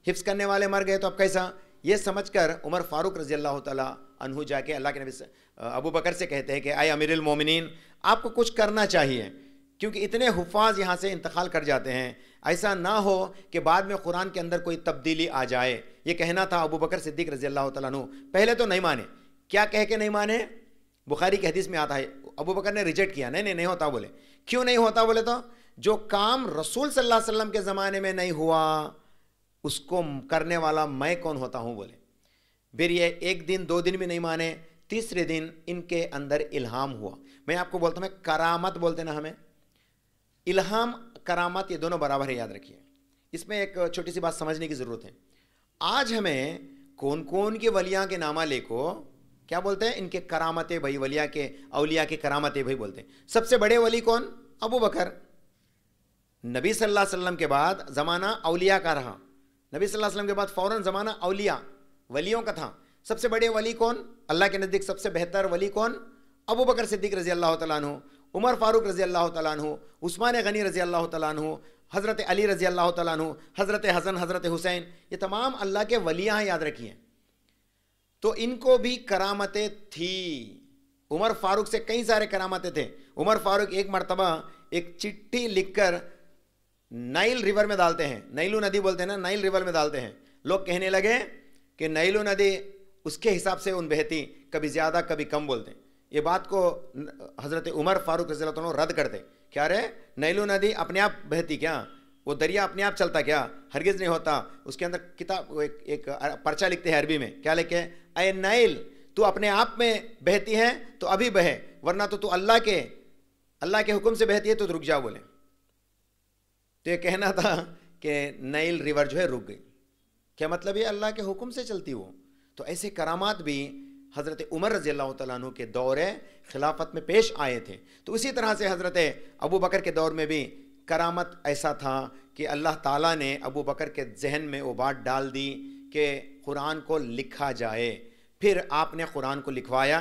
हिफ्स करने वाले मर गए तो अब कैसा ये समझ कर उमर फारूक रजी अल्लाह तहु जाके अल्लाह के नबी अबू बकर से कहते हैं कि आए अमीर आपको कुछ करना चाहिए क्योंकि इतने हुफाज यहाँ से इंतकाल कर जाते हैं ऐसा ना हो कि बाद में कुरान के अंदर कोई तब्दीली आ जाए ये कहना था अबू बकर सिद्दीक रजी अल्लाह तु पहले तो नहीं माने क्या कह के नहीं माने बुखारी के हदीस में आता है अबू बकर ने रिजेक्ट किया नहीं नहीं नहीं होता बोले क्यों नहीं होता बोले तो जो काम रसूल सल्लल्लाहु अलैहि वसल्लम के ज़माने में नहीं हुआ उसको करने वाला मैं कौन होता हूँ बोले फिर ये एक दिन दो दिन भी नहीं माने तीसरे दिन इनके अंदर इल्हाम हुआ मैं आपको बोलता हूँ करामत बोलते ना हमें इल्हाम करामत ये दोनों बराबर है याद रखिए इसमें एक छोटी सी बात समझने की ज़रूरत है आज हमें कौन कौन के वलिया के नामा ले को क्या बोलते हैं इनके करामते भाई वलिया के अलिया के करामते भाई बोलते हैं सबसे बड़े वली कौन अबू बकर नबी सल्लल्लाहु अलैहि वसल्लम के बाद ज़माना अलिया का रहा नबी सल्लल्लाहु अलैहि वसल्लम के बाद फ़ौरन ज़माना अलिया वलियों का था सबसे बड़े वली कौन अल्लाह के नज़दीक सबसे बेहतर वली कौन अबू बकर सिद्दीक रजी अल्लाह तु उमर फारूक रज़ी अल्लाह तु उस्मान गनी रज़ी अल्लाह तु हज़रत अली रज़ी अल्लाह तु हज़रत हसन हज़रत हुसैन ये तमाम अल्लाह के वलियाँ याद रखिए तो इनको भी करामतें थी उमर फारूक से कई सारे करामतें थे उमर फारूक एक मरतबा एक चिट्ठी लिखकर नाइल रिवर में डालते हैं नैलू नदी बोलते हैं ना नाइल रिवर में डालते हैं लोग कहने लगे कि नैलू नदी उसके हिसाब से उन बहती कभी ज़्यादा कभी कम बोलते हैं ये बात को हज़रत उमर फारूक रजील रद्द कर दे क्या रे नैलू नदी अपने आप बहती क्या वो दरिया अपने आप चलता क्या हरगिज़ नहीं होता उसके अंदर किताब एक, एक पर्चा लिखते हैं अरबी में क्या लिखे अय नैल तू अपने आप में बहती है तो अभी बहे वरना तो तू अल्लाह के अल्लाह के हुक्म से बहती है तो रुक जाओ बोले तो ये कहना था कि नैल रिवर जो है रुक गई क्या मतलब ये अल्लाह के हुक्म से चलती वो तो ऐसे करामात भी हज़रत उमर रज़ी अल्लाह तु के दौरे खिलाफत में पेश आए थे तो उसी तरह से हज़रत अबू बकर के दौर में भी करामत ऐसा था कि अल्लाह ताला ने अबू बकर के जहन में वो बात डाल दी कि कुरान को लिखा जाए फिर आपने कुरान को लिखवाया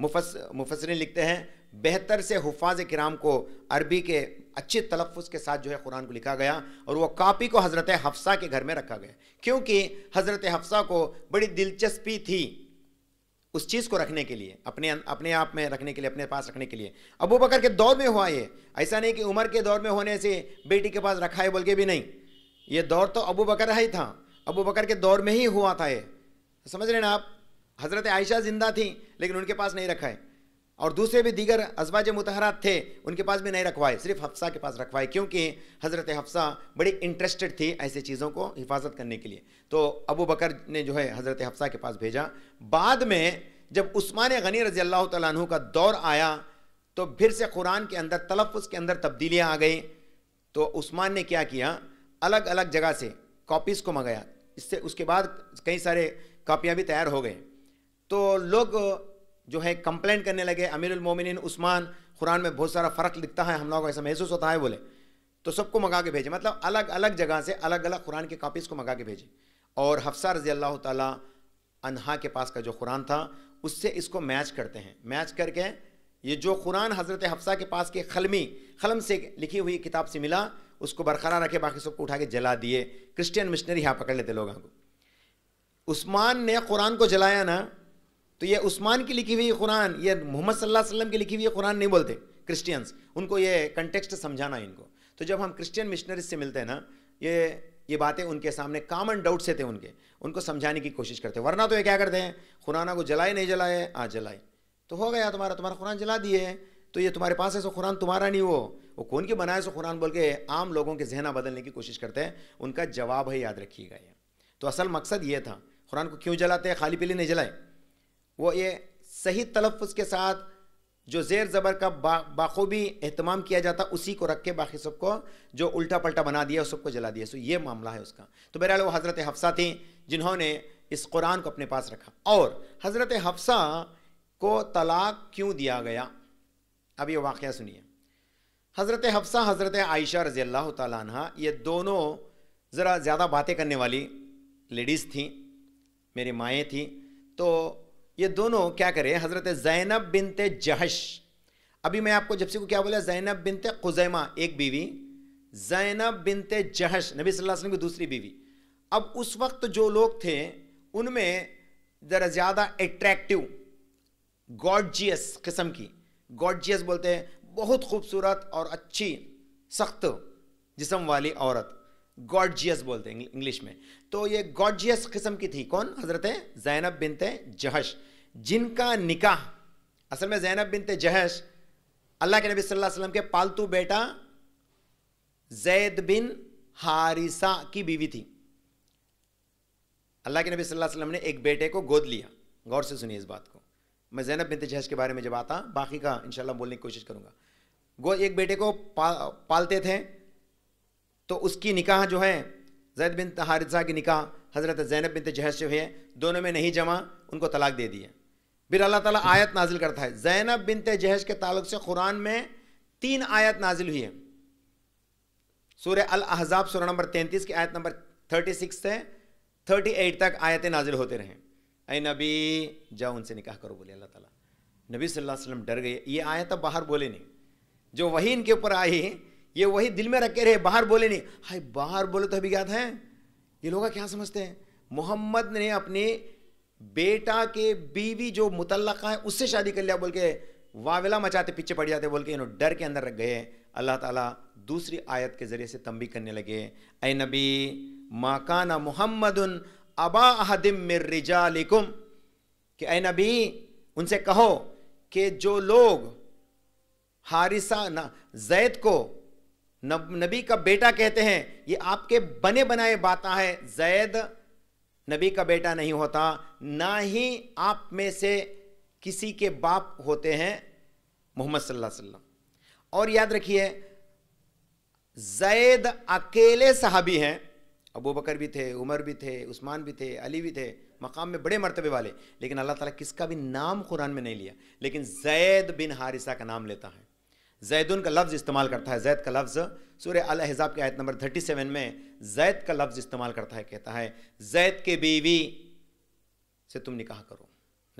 मुफस मुफसरें लिखते हैं बेहतर से हफाज कराम को अरबी के अच्छे तलफ़ के साथ जो है कुरान को लिखा गया और वह कापी को हज़रत हफ्सा के घर में रखा गया क्योंकि हज़रत हफ्सा को बड़ी दिलचस्पी थी उस चीज़ को रखने के लिए अपने अं-, अपने आप में रखने के लिए अपने पास रखने के लिए अबू बकर के दौर में हुआ ये ऐसा नहीं कि उम्र के दौर में होने से बेटी के पास रखा है बोल के भी नहीं ये दौर तो अबू बकर ही था अबू बकर के दौर में ही हुआ था ये समझ रहे ना आप हज़रत आयशा ज़िंदा थी लेकिन उनके पास नहीं रखा है और दूसरे भी दीगर अजवाज मतहरात थे उनके पास भी नहीं रखवाए सिर्फ हफ्सा के पास रखवाए क्योंकि हज़रत हफ्सा बड़ी इंटरेस्टेड थी ऐसे चीज़ों को हिफाजत करने के लिए तो अबू बकर ने जो है हज़रत हफ्सा के पास भेजा बाद में जब उस्मान गनी रजी अल्लाह तु का दौर आया तो फिर से कुरान के अंदर तलफ़ के अंदर तब्दीलियाँ आ गई तो उस्मान ने क्या किया अलग अलग जगह से कॉपीज़ को मंगाया इससे उसके बाद कई सारे कापियाँ भी तैयार हो गए तो लोग जो है कंप्लेंट करने लगे अमीरुल मोमिन उस्मान कुरान में बहुत सारा फ़र्क लिखता है हम लोगों को ऐसा महसूस होता है बोले तो सबको मंगा के भेजे मतलब अलग अलग जगह से अलग अलग कुरान की कापीज़ को मंगा के भेजे और हफ्सा रजी अल्लाह तहा के पास का जो कुरान था उससे इसको मैच करते हैं मैच करके ये जो कुरान हज़रत हफ्सा के पास के खलमी खलम से लिखी हुई किताब से मिला उसको बरकरार रखे बाकी सबको उठा के जला दिए क्रिश्चियन मिशनरी यहाँ पकड़ लेते लोगों को उस्मान ने कुरान को जलाया ना तो ये उस्मान की लिखी हुई कुरान ये मोहम्मद सल्लल्लाहु अलैहि वसल्लम की लिखी हुई कुरान नहीं बोलते क्रिश्चियंस उनको ये कंटेक्स्ट समझाना है इनको तो जब हम क्रिश्चियन मिशनरीज से मिलते हैं ना ये ये बातें उनके सामने कामन डाउट से थे उनके उनको समझाने की कोशिश करते वरना तो ये क्या करते हैं खुराना को जलाए नहीं जलाए आज जलाए तो हो गया तुम्हारा तुम्हारा कुरान जला दिए तो ये तुम्हारे पास है सो कुरान तुम्हारा नहीं हो वो कौन के बनाए सो कुरान बोल के आम लोगों के जहना बदलने की कोशिश करते हैं उनका जवाब है याद रखिएगा ये तो असल मकसद ये था कुरान को क्यों जलाते हैं खाली पीली नहीं जलाए वो ये सही तलफ़ के साथ जो ज़ेर ज़बर का बा, बाखूबी अहतमाम किया जाता उसी को रख के बाकी सबको जो उल्टा पलटा बना दिया सबको जला दिया सो ये मामला है उसका तो बहरहाल वो हज़रत हफ्सा थी जिन्होंने इस कुरान को अपने पास रखा और हज़रत हफ्सा को तलाक क्यों दिया गया अब ये वाक़ सुनिए हज़रत हफ्सा हज़रत आयशा रज़ी अल्लाह तह ये दोनों ज़रा ज़्यादा बातें करने वाली लेडीज़ थी मेरी माएँ थी तो ये दोनों क्या करें हज़रत ज़ैनब बिनते जहश अभी मैं आपको जब से को क्या बोला ज़ैनब बिनते कुजैमा एक बीवी ज़ैनब बिनते जहश नबी सल्लल्लाहु अलैहि वसल्लम की दूसरी बीवी अब उस वक्त जो लोग थे उनमें ज़रा ज़्यादा एट्रैक्टिव गॉडजियस किस्म की गॉडजियस बोलते हैं बहुत खूबसूरत और अच्छी सख्त जिसम वाली औरत गॉडजियस बोलते हैं इंग्लिश में तो ये गॉडजियस किस्म की थी कौन हजरत जैनब बिनते जहश जिनका निकाह असल में जैनब बिनते जहश अल्लाह के नबी सल्लल्लाहु अलैहि वसल्लम के पालतू बेटा जैद बिन हारिसा की बीवी थी अल्लाह के नबी सल्लल्लाहु अलैहि वसल्लम ने एक बेटे को गोद लिया गौर से सुनिए इस बात को मैं जैनब बिनते जहश के बारे में जब आता बाकी का इंशाल्लाह बोलने की कोशिश करूंगा गो एक बेटे को पा, पालते थे तो उसकी निकाह जो है जैद बिन हारिसा की निकाह हज़रत जैनब बिन जहश जो है दोनों में नहीं जमा उनको तलाक दे दिए फिर अल्लाह ताला आयत नाजिल करता है जैनब बिन जहश के ताल्लुक से कुरान में तीन आयत नाजिल हुई है सूर्य अल अहजाब सूर्य नंबर तैंतीस की आयत नंबर थर्टी सिक्स से थर्टी एट तक आयतें नाजिल होते रहें अ नबी जाओ उनसे निकाह करो बोले अल्लाह तला नबी सल्लल्लाहु डर गए ये आयत अब बाहर बोले नहीं जो वही इनके ऊपर आई ये वही दिल में रखे रहे बाहर बोले नहीं हाय बाहर बोले तो अभी याद है ये लोग क्या समझते हैं मोहम्मद ने अपने बेटा के बीवी जो मुतलका है उससे शादी कर लिया बोल के वावेला मचाते पीछे पड़ जाते बोल के इन्होंने डर के अंदर रख गए अल्लाह ताला दूसरी आयत के ज़रिए से तंबी करने लगे ए नबी माकाना मोहम्मद अबा अहदिम लिकुम रिजालिकुम कि ए नबी उनसे कहो कि जो लोग हारिसा ना जैद को नबी का बेटा कहते हैं ये आपके बने बनाए बाता है जैद नबी का बेटा नहीं होता ना ही आप में से किसी के बाप होते हैं मोहम्मद सल्लल्लाहु अलैहि वसल्लम और याद रखिए जैद अकेले सहाबी हैं अबू बकर भी थे उमर भी थे उस्मान भी थे अली भी थे मकाम में बड़े मरतबे वाले लेकिन अल्लाह ताला किसका भी नाम कुरान में नहीं लिया लेकिन जैद बिन हारिसा का नाम लेता है जैदन का लफ्ज़ इस्तेमाल करता है जैद का लफ्ज़ सूर्य अलहजाब के आयत नंबर 37 में जैद का लफ्ज़ इस्तेमाल करता है कहता है जैद के बीवी से तुम निकाह करो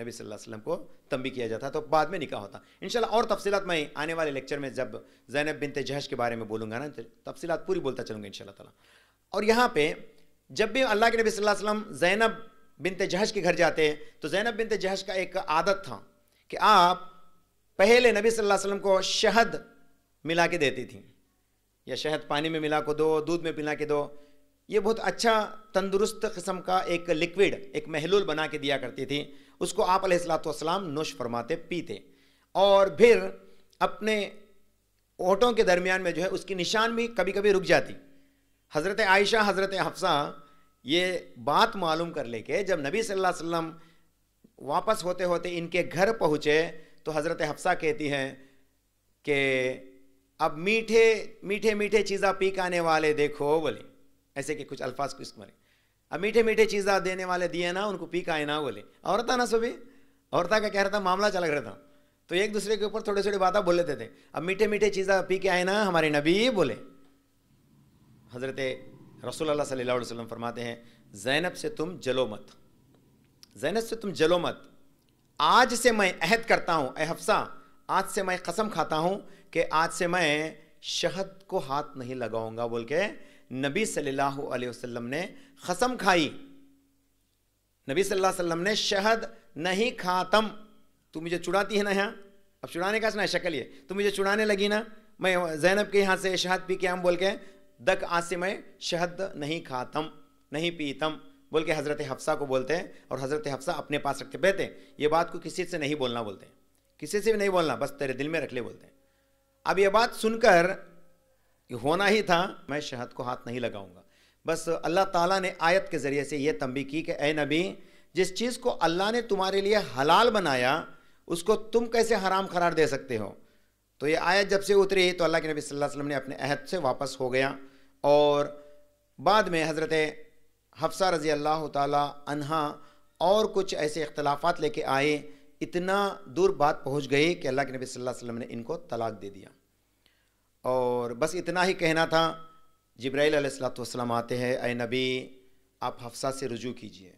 नबी सल्लल्लाहु अलैहि वसल्लम को तंबी किया जाता तो बाद में निकाह होता इनशाला और तफसीत मैं आने वाले लेक्चर में जब जैनब बिनते जहश के बारे में बोलूँगा ना तो तफसीत पूरी बोलता चलूँगा इन ताला और यहाँ पर जब भी अल्लाह के नबी वसम जैनब बिनते तेजहश के घर जाते तो जैनब बिनते तेजहश का एक आदत था कि आप पहले नबी सल्लल्लाहु अलैहि वसल्लम को शहद मिला के देती थी या शहद पानी में मिला को दो दूध में मिला के दो ये बहुत अच्छा तंदुरुस्त किस्म का एक लिक्विड एक महलूल बना के दिया करती थी उसको आप सलाम नोश फरमाते पीते और फिर अपने ओटों के दरमियान में जो है उसकी निशान भी कभी कभी रुक जाती हज़रत आयशा हज़रत हफ्सा ये बात मालूम कर लेके जब नबी सल्लल्लाहु अलैहि वसल्लम वापस होते होते इनके घर पहुँचे तो हज़रत हफ्सा कहती हैं कि अब मीठे मीठे मीठे चीज़ा पी आने वाले देखो बोले ऐसे के कुछ अल्फाज कुछ मरे अब मीठे मीठे चीज़ा देने वाले दिए ना उनको पी आए ना बोले औरत ना सभी औरत का कह रहा था मामला चल रहा था तो एक दूसरे के ऊपर थोड़े थोड़े बात बोल लेते थे अब मीठे मीठे चीज़ा पी के आए ना हमारे नबी बोले हज़रत रसूल सल्ला वसलम फरमाते हैं जैनब से तुम जलो मत जैनब से तुम जलो मत आज से मैं अहद करता हूँ ए हफ्सा आज से मैं कसम खाता हूँ कि आज से मैं शहद को हाथ नहीं लगाऊंगा बोल के नबी सल्लल्लाहु अलैहि वसल्लम ने कसम खाई नबी सल्लल्लाहु अलैहि वसल्लम ने शहद नहीं खातम तू मुझे चुड़ाती है ना यहाँ अब चुड़ाने का ना शक्ल ये तू मुझे चुड़ाने लगी ना मैं जैनब के यहाँ से शहद पी के हम बोल के दक आज से मैं शहद नहीं खातम नहीं पीतम बोल के हज़रत हफ्सा को बोलते हैं और हज़रत हफ्सा अपने पास रखते बहते हैं ये बात को किसी से नहीं बोलना बोलते हैं किसी से भी नहीं बोलना बस तेरे दिल में रख ले बोलते हैं अब ये बात सुनकर होना ही था मैं शहद को हाथ नहीं लगाऊंगा बस अल्लाह ताला ने आयत के ज़रिए से यह तंबी की कि ए नबी जिस चीज़ को अल्लाह ने तुम्हारे लिए हलाल बनाया उसको तुम कैसे हराम करार दे सकते हो तो ये आयत जब से उतरी तो अल्लाह के नबी सल्लल्लाहु अलैहि वसल्लम ने अपने अहद से वापस हो गया और बाद में हज़रत हफ्सा रज़ी अल्लाह तहा और कुछ ऐसे इख्तलाफात लेके आए इतना दूर बात पहुंच गई कि अल्लाह के नबी सल्लल्लाहु अलैहि वसल्लम ने इनको तलाक दे दिया और बस इतना ही कहना था जब्राईल सलाम आते हैं अय नबी आप हफ्सा से रुजू कीजिए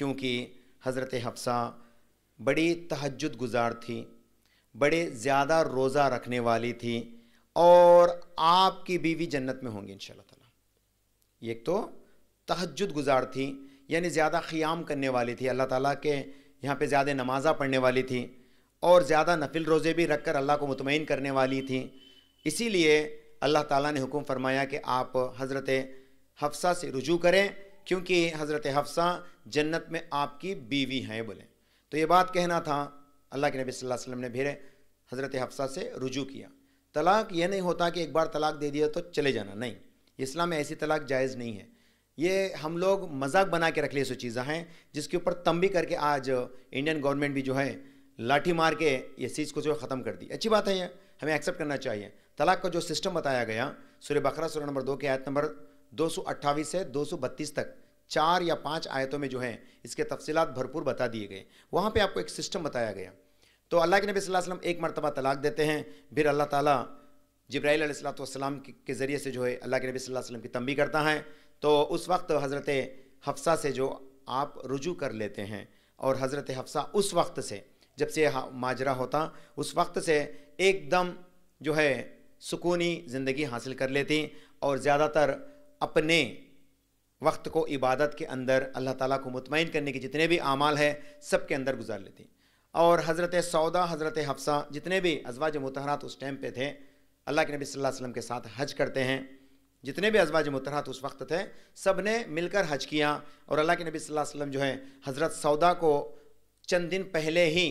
क्योंकि हज़रत हफ्सा बड़ी तहजद गुजार थी बड़े ज़्यादा रोज़ा रखने वाली थी और आपकी बीवी जन्नत में होंगी इन ताला एक तो तहजद गुजार थी यानी ज़्यादा ख़ियाम करने वाली थी अल्लाह ताला के यहाँ पे ज़्यादा नमाज़ा पढ़ने वाली थी और ज़्यादा नफिल रोज़े भी रख कर अल्लाह को मुतमिन करने वाली थी इसीलिए अल्लाह ताला ने हुक्म फरमाया कि आप हज़रत हफ्सा से रुजू करें क्योंकि हज़रत हफ्सा जन्नत में आपकी बीवी हैं बोले तो ये बात कहना था अल्लाह के नबी सल्लल्लाहु अलैहि वसल्लम ने फिर हज़रत हफ्सा से रुजू किया तलाक ये नहीं होता कि एक बार तलाक दे दिया तो चले जाना नहीं इस्लाम में ऐसी तलाक जायज़ नहीं है ये हम लोग मजाक बना के रख लिए सो चीज़ें हैं जिसके ऊपर तंबी करके आज इंडियन गवर्नमेंट भी जो है लाठी मार के ये चीज़ को जो है ख़त्म कर दी अच्छी बात है ये हमें एक्सेप्ट करना चाहिए तलाक का जो सिस्टम बताया गया सूर्य बकरा सूर्य नंबर दो के आयत नंबर दो से दो तक चार या पाँच आयतों में जो है इसके तफसीत भरपूर बता दिए गए वहाँ पर आपको एक सिस्टम बताया गया तो अल्लाह के नबी वसल्लम एक मरतबा तलाक देते हैं फिर अल्लाह ताला जब्राईल सलाम के ज़रिए से जो है अल्लाह के नबी वसल्लम की तंबी करता है तो उस वक्त हज़रत हफ्सा से जो आप रुजू कर लेते हैं और हज़रत हफ्सा उस वक्त से जब से माजरा होता उस वक्त से एकदम जो है सुकूनी ज़िंदगी हासिल कर लेती और ज़्यादातर अपने वक्त को इबादत के अंदर अल्लाह ताला को मुतमिन करने के जितने भी अमाल है सब के अंदर गुजार लेती और हज़रत सौदा हज़रत हफ्सा जितने भी अजवाज मतहरात उस टाइम पे थे अल्लाह के नबी सल्लल्लाहु अलैहि वसल्लम के साथ हज करते हैं जितने भी अजवाज मुतहरत उस वक्त थे सब ने मिलकर हज किया और अल्लाह के नबी सल्लल्लाहु अलैहि वसल्लम जो है हज़रत सौदा को चंद दिन पहले ही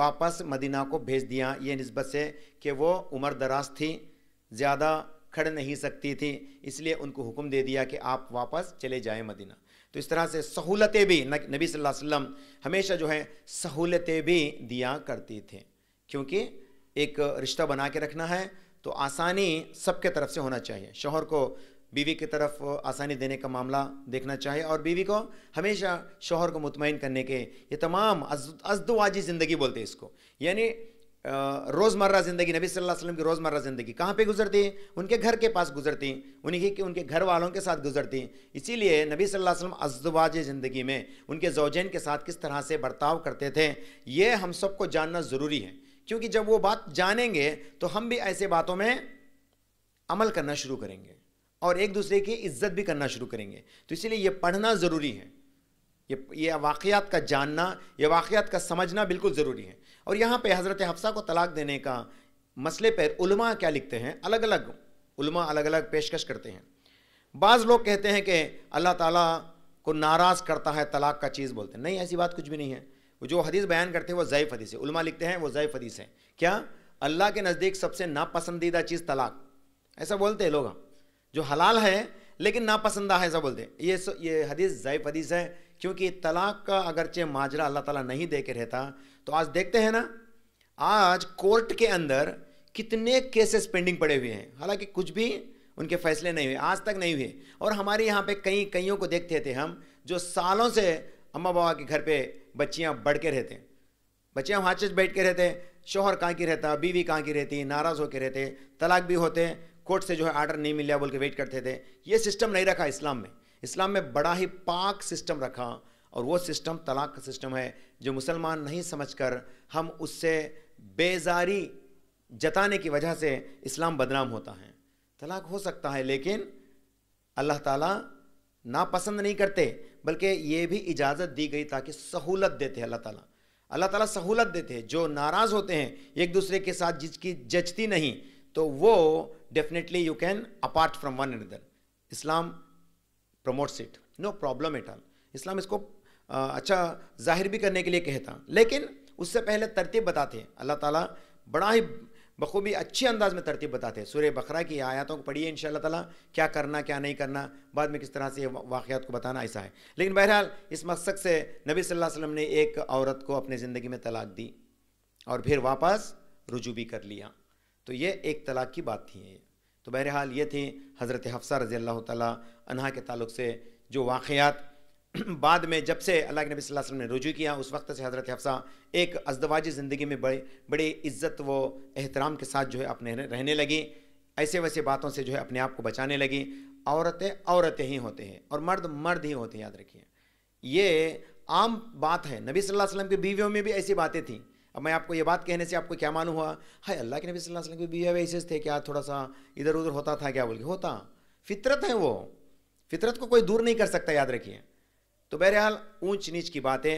वापस मदीना को भेज दिया ये नस्बत से कि वो उम्र दराज थी ज़्यादा खड़ नहीं सकती थी इसलिए उनको हुक्म दे दिया कि आप वापस चले जाएँ मदीना तो इस तरह से सहूलतें भी नबी सल्लल्लाहु अलैहि वसल्लम हमेशा जो है सहूलतें भी दिया करती थी क्योंकि एक रिश्ता बना के रखना है तो आसानी सबके तरफ से होना चाहिए शोहर को बीवी की तरफ आसानी देने का मामला देखना चाहिए और बीवी को हमेशा शोहर को मुतमिन करने के ये तमाम अजदवाजी ज़िंदगी बोलते हैं इसको यानी रोज़मर्रा ज़िंदगी नबी सल्लल्लाहु अलैहि वसल्लम की रोज़मर्रा ज़िंदगी कहाँ पे गुजरती है उनके घर के पास गुजरती उन्हीं के उनके घर वालों के साथ गुजरती इसीलिए नबी सल्लल्लाहु अलैहि वसल्लम अजदवाज ज़िंदगी में उनके जौजैन के साथ किस तरह से बर्ताव करते थे ये हम सबको जानना ज़रूरी है क्योंकि जब वो बात जानेंगे तो हम भी ऐसे बातों में अमल करना शुरू करेंगे और एक दूसरे की इज्जत भी करना शुरू करेंगे तो इसीलिए ये पढ़ना ज़रूरी है ये ये वाक़ात का जानना ये वाक़ात का समझना बिल्कुल ज़रूरी है और यहाँ पे हज़रत हफ्सा को तलाक देने का मसले पर उलमा क्या लिखते हैं अलग अलग उलमा अलग अलग पेशकश करते हैं बाज़ लोग कहते हैं कि अल्लाह ताला को नाराज़ करता है तलाक का चीज़ बोलते हैं नहीं ऐसी बात कुछ भी नहीं है जो हदीस बयान करते हैं वो ज़ैफ़ हदीस है उलमा लिखते हैं वो ज़ैफ़ हदीस है क्या अल्लाह के नज़दीक सबसे नापसंदीदा चीज़ तलाक ऐसा बोलते हैं लोग जो हलाल है लेकिन नापसंदा है ऐसा बोलते हैं ये ये हदीस ज़ैफ़ हदीस है क्योंकि तलाक का अगरचे माजरा अल्लाह ताला नहीं दे के रहता तो आज देखते हैं ना आज कोर्ट के अंदर कितने केसेस पेंडिंग पड़े हुए हैं हालांकि कुछ भी उनके फैसले नहीं हुए आज तक नहीं हुए और हमारे यहाँ पे कई कईयों को देखते थे हम जो सालों से अम्मा बाबा के घर पे बच्चियाँ बढ़ के रहते हैं बच्चियाँ वहाँ चीज बैठ के रहते हैं शोहर कहाँ की रहता बीवी कहाँ की रहती नाराज़ होकर रहते तलाक भी होते हैं कोर्ट से जो है आर्डर नहीं मिला बोल के वेट करते थे ये सिस्टम नहीं रखा इस्लाम में इस्लाम में बड़ा ही पाक सिस्टम रखा और वो सिस्टम तलाक का सिस्टम है जो मुसलमान नहीं समझकर हम उससे बेजारी जताने की वजह से इस्लाम बदनाम होता है तलाक हो सकता है लेकिन अल्लाह ताला पसंद नहीं करते बल्कि ये भी इजाज़त दी गई ताकि सहूलत देते हैं अल्लाह ताला अल्लाह ताला सहूलत देते हैं जो नाराज़ होते हैं एक दूसरे के साथ जिसकी जचती नहीं तो वो definitely you can apart from one another Islam promotes it no problem it all Islam इसको अच्छा जाहिर भी करने के लिए कहता लेकिन उससे पहले तरतीब बताते हैं अल्लाह ताला बड़ा ही बखूबी अच्छे अंदाज में तरतीब बताते हैं सूर्य बकरा की आयातों को पढ़िए इन ताला क्या करना क्या नहीं करना बाद में किस तरह से वाक़ात को बताना ऐसा है लेकिन बहरहाल इस मकसद से नबी सल्लल्लाहु अलैहि वसल्लम ने एक औरत को अपने ज़िंदगी में तलाक दी और फिर वापस रुजू भी कर लिया तो ये एक तलाक की बात थी तो बहरहाल ये थी हज़रत हफ्सा रज़ी अल्लाह तला के तल्ल से जो वाक़ात बाद में जब से अल्लाह के नबी वसल्लम ने रुजू किया उस वक्त से हज़रत हफ्सा एक अजदवाजी ज़िंदगी में बड़े बड़े इज़्ज़त व एहतराम के साथ जो है अपने रहने लगी ऐसे वैसे बातों से जो है अपने आप को बचाने लगी औरतें औरतें ही होते हैं और मर्द मर्द ही होते हैं याद रखिए ये आम बात है नबी सल्लल्लाहु अलैहि वसल्लम की बीवियों में भी ऐसी बातें थी अब मैं आपको ये बात कहने से आपको क्या मालूम हुआ हाय अल्लाह के नबी सल्लल्लाहु अलैहि वसल्लम की बीवियाँ ऐसे थे क्या थोड़ा सा इधर उधर होता था क्या बोल के होता फितरत है वो फितरत को कोई दूर नहीं कर सकता याद रखिए तो बहरहाल ऊंच नीच की बातें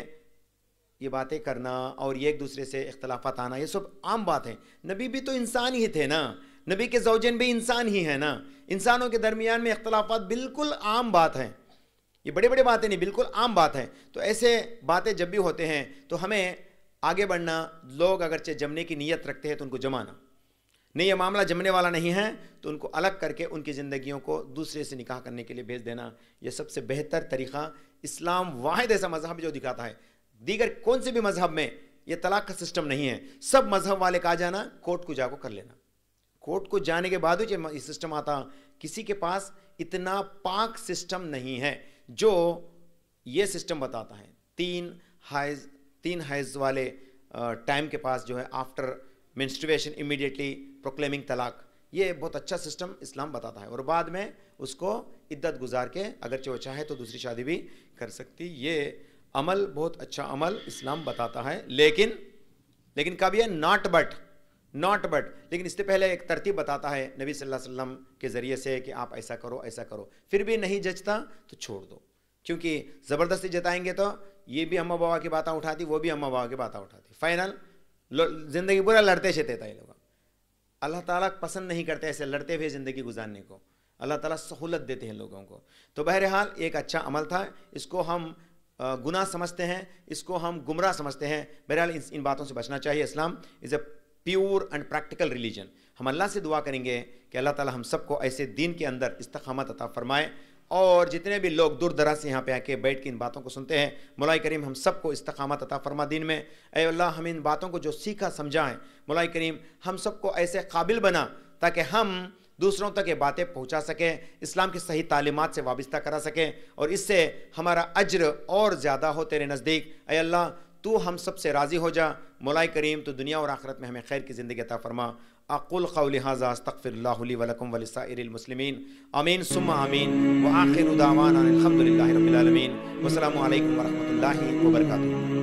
ये बातें करना और ये एक दूसरे से इख्तलाफात आना ये सब आम बात है नबी भी तो इंसान ही थे ना नबी के जौजन भी इंसान ही है ना इंसानों के दरमियान में इख्तलाफात बिल्कुल आम बात हैं ये बड़े बड़े बातें नहीं बिल्कुल आम बात है तो ऐसे बातें जब भी होते हैं तो हमें आगे बढ़ना लोग अगरचे जमने की नीयत रखते हैं तो उनको जमाना नहीं ये मामला जमने वाला नहीं है तो उनको अलग करके उनकी ज़िंदगियों को दूसरे से निकाह करने के लिए भेज देना यह सबसे बेहतर तरीक़ा इस्लाम वाद ऐसा मजहब जो दिखाता है दीगर कौन से भी मजहब में यह तलाक का सिस्टम नहीं है सब मजहब वाले का जाना कोर्ट को जाकर कर लेना कोर्ट को जाने के बाद ही सिस्टम आता किसी के पास इतना पाक सिस्टम नहीं है जो ये सिस्टम बताता है तीन हाइज तीन हाइज वाले टाइम के पास जो है आफ्टर मिनिस्ट्रेशन इमीडिएटली प्रोक्लेमिंग तलाक ये बहुत अच्छा सिस्टम इस्लाम बताता है और बाद में उसको इद्दत गुजार के अगर वो चाहे तो दूसरी शादी भी कर सकती ये अमल बहुत अच्छा अमल इस्लाम बताता है लेकिन लेकिन कब यह नॉट बट नॉट बट लेकिन इससे पहले एक तरतीब बताता है नबी सल्लल्लाहु अलैहि वसल्लम के ज़रिए से कि आप ऐसा करो ऐसा करो फिर भी नहीं जचता तो छोड़ दो क्योंकि ज़बरदस्ती जताएंगे तो ये भी अम्मा बाबा की बातें उठाती वो भी अम्मा बाबा की बातें उठाती फाइनल ज़िंदगी पूरा लड़ते छते ये लोग अल्लाह ताला पसंद नहीं करते ऐसे लड़ते हुए ज़िंदगी गुजारने को अल्लाह ताला सहूलत देते हैं लोगों को तो बहरहाल एक अच्छा अमल था इसको हम गुनाह समझते हैं इसको हम गुमराह समझते हैं बहरहाल इन, इन बातों से बचना चाहिए Islam is a pure and practical religion हम अल्लाह से दुआ करेंगे कि अल्लाह ताला हम सबको ऐसे दीन के अंदर इस्तकामत अता फ़रमाए और जितने भी लोग दूर दराज से यहाँ पे आके बैठ के इन बातों को सुनते हैं मुलाई करीम हम सबको इस्तकामत अता फरमा दिन में अल्लाह हम इन बातों को जो सीखा समझाएं मुलाई करीम हम सबको ऐसे काबिल बना ताकि हम दूसरों तक ये बातें पहुँचा सकें इस्लाम की सही तालीमत से वाबस्ता करा सकें और इससे हमारा अज्र और ज़्यादा हो तेरे नज़दीक अल्लाह तू हम सब से राज़ी हो जा मुलाई करीम तो दुनिया और आखरत में हमें खैर की ज़िंदगी अता फरमा أقول قولي هذا أستغفر الله لي ولكم ولسائر المسلمين آمين ثم آمين وآخر دعوانا الحمد لله رب العالمين والسلام عليكم ورحمة الله وبركاته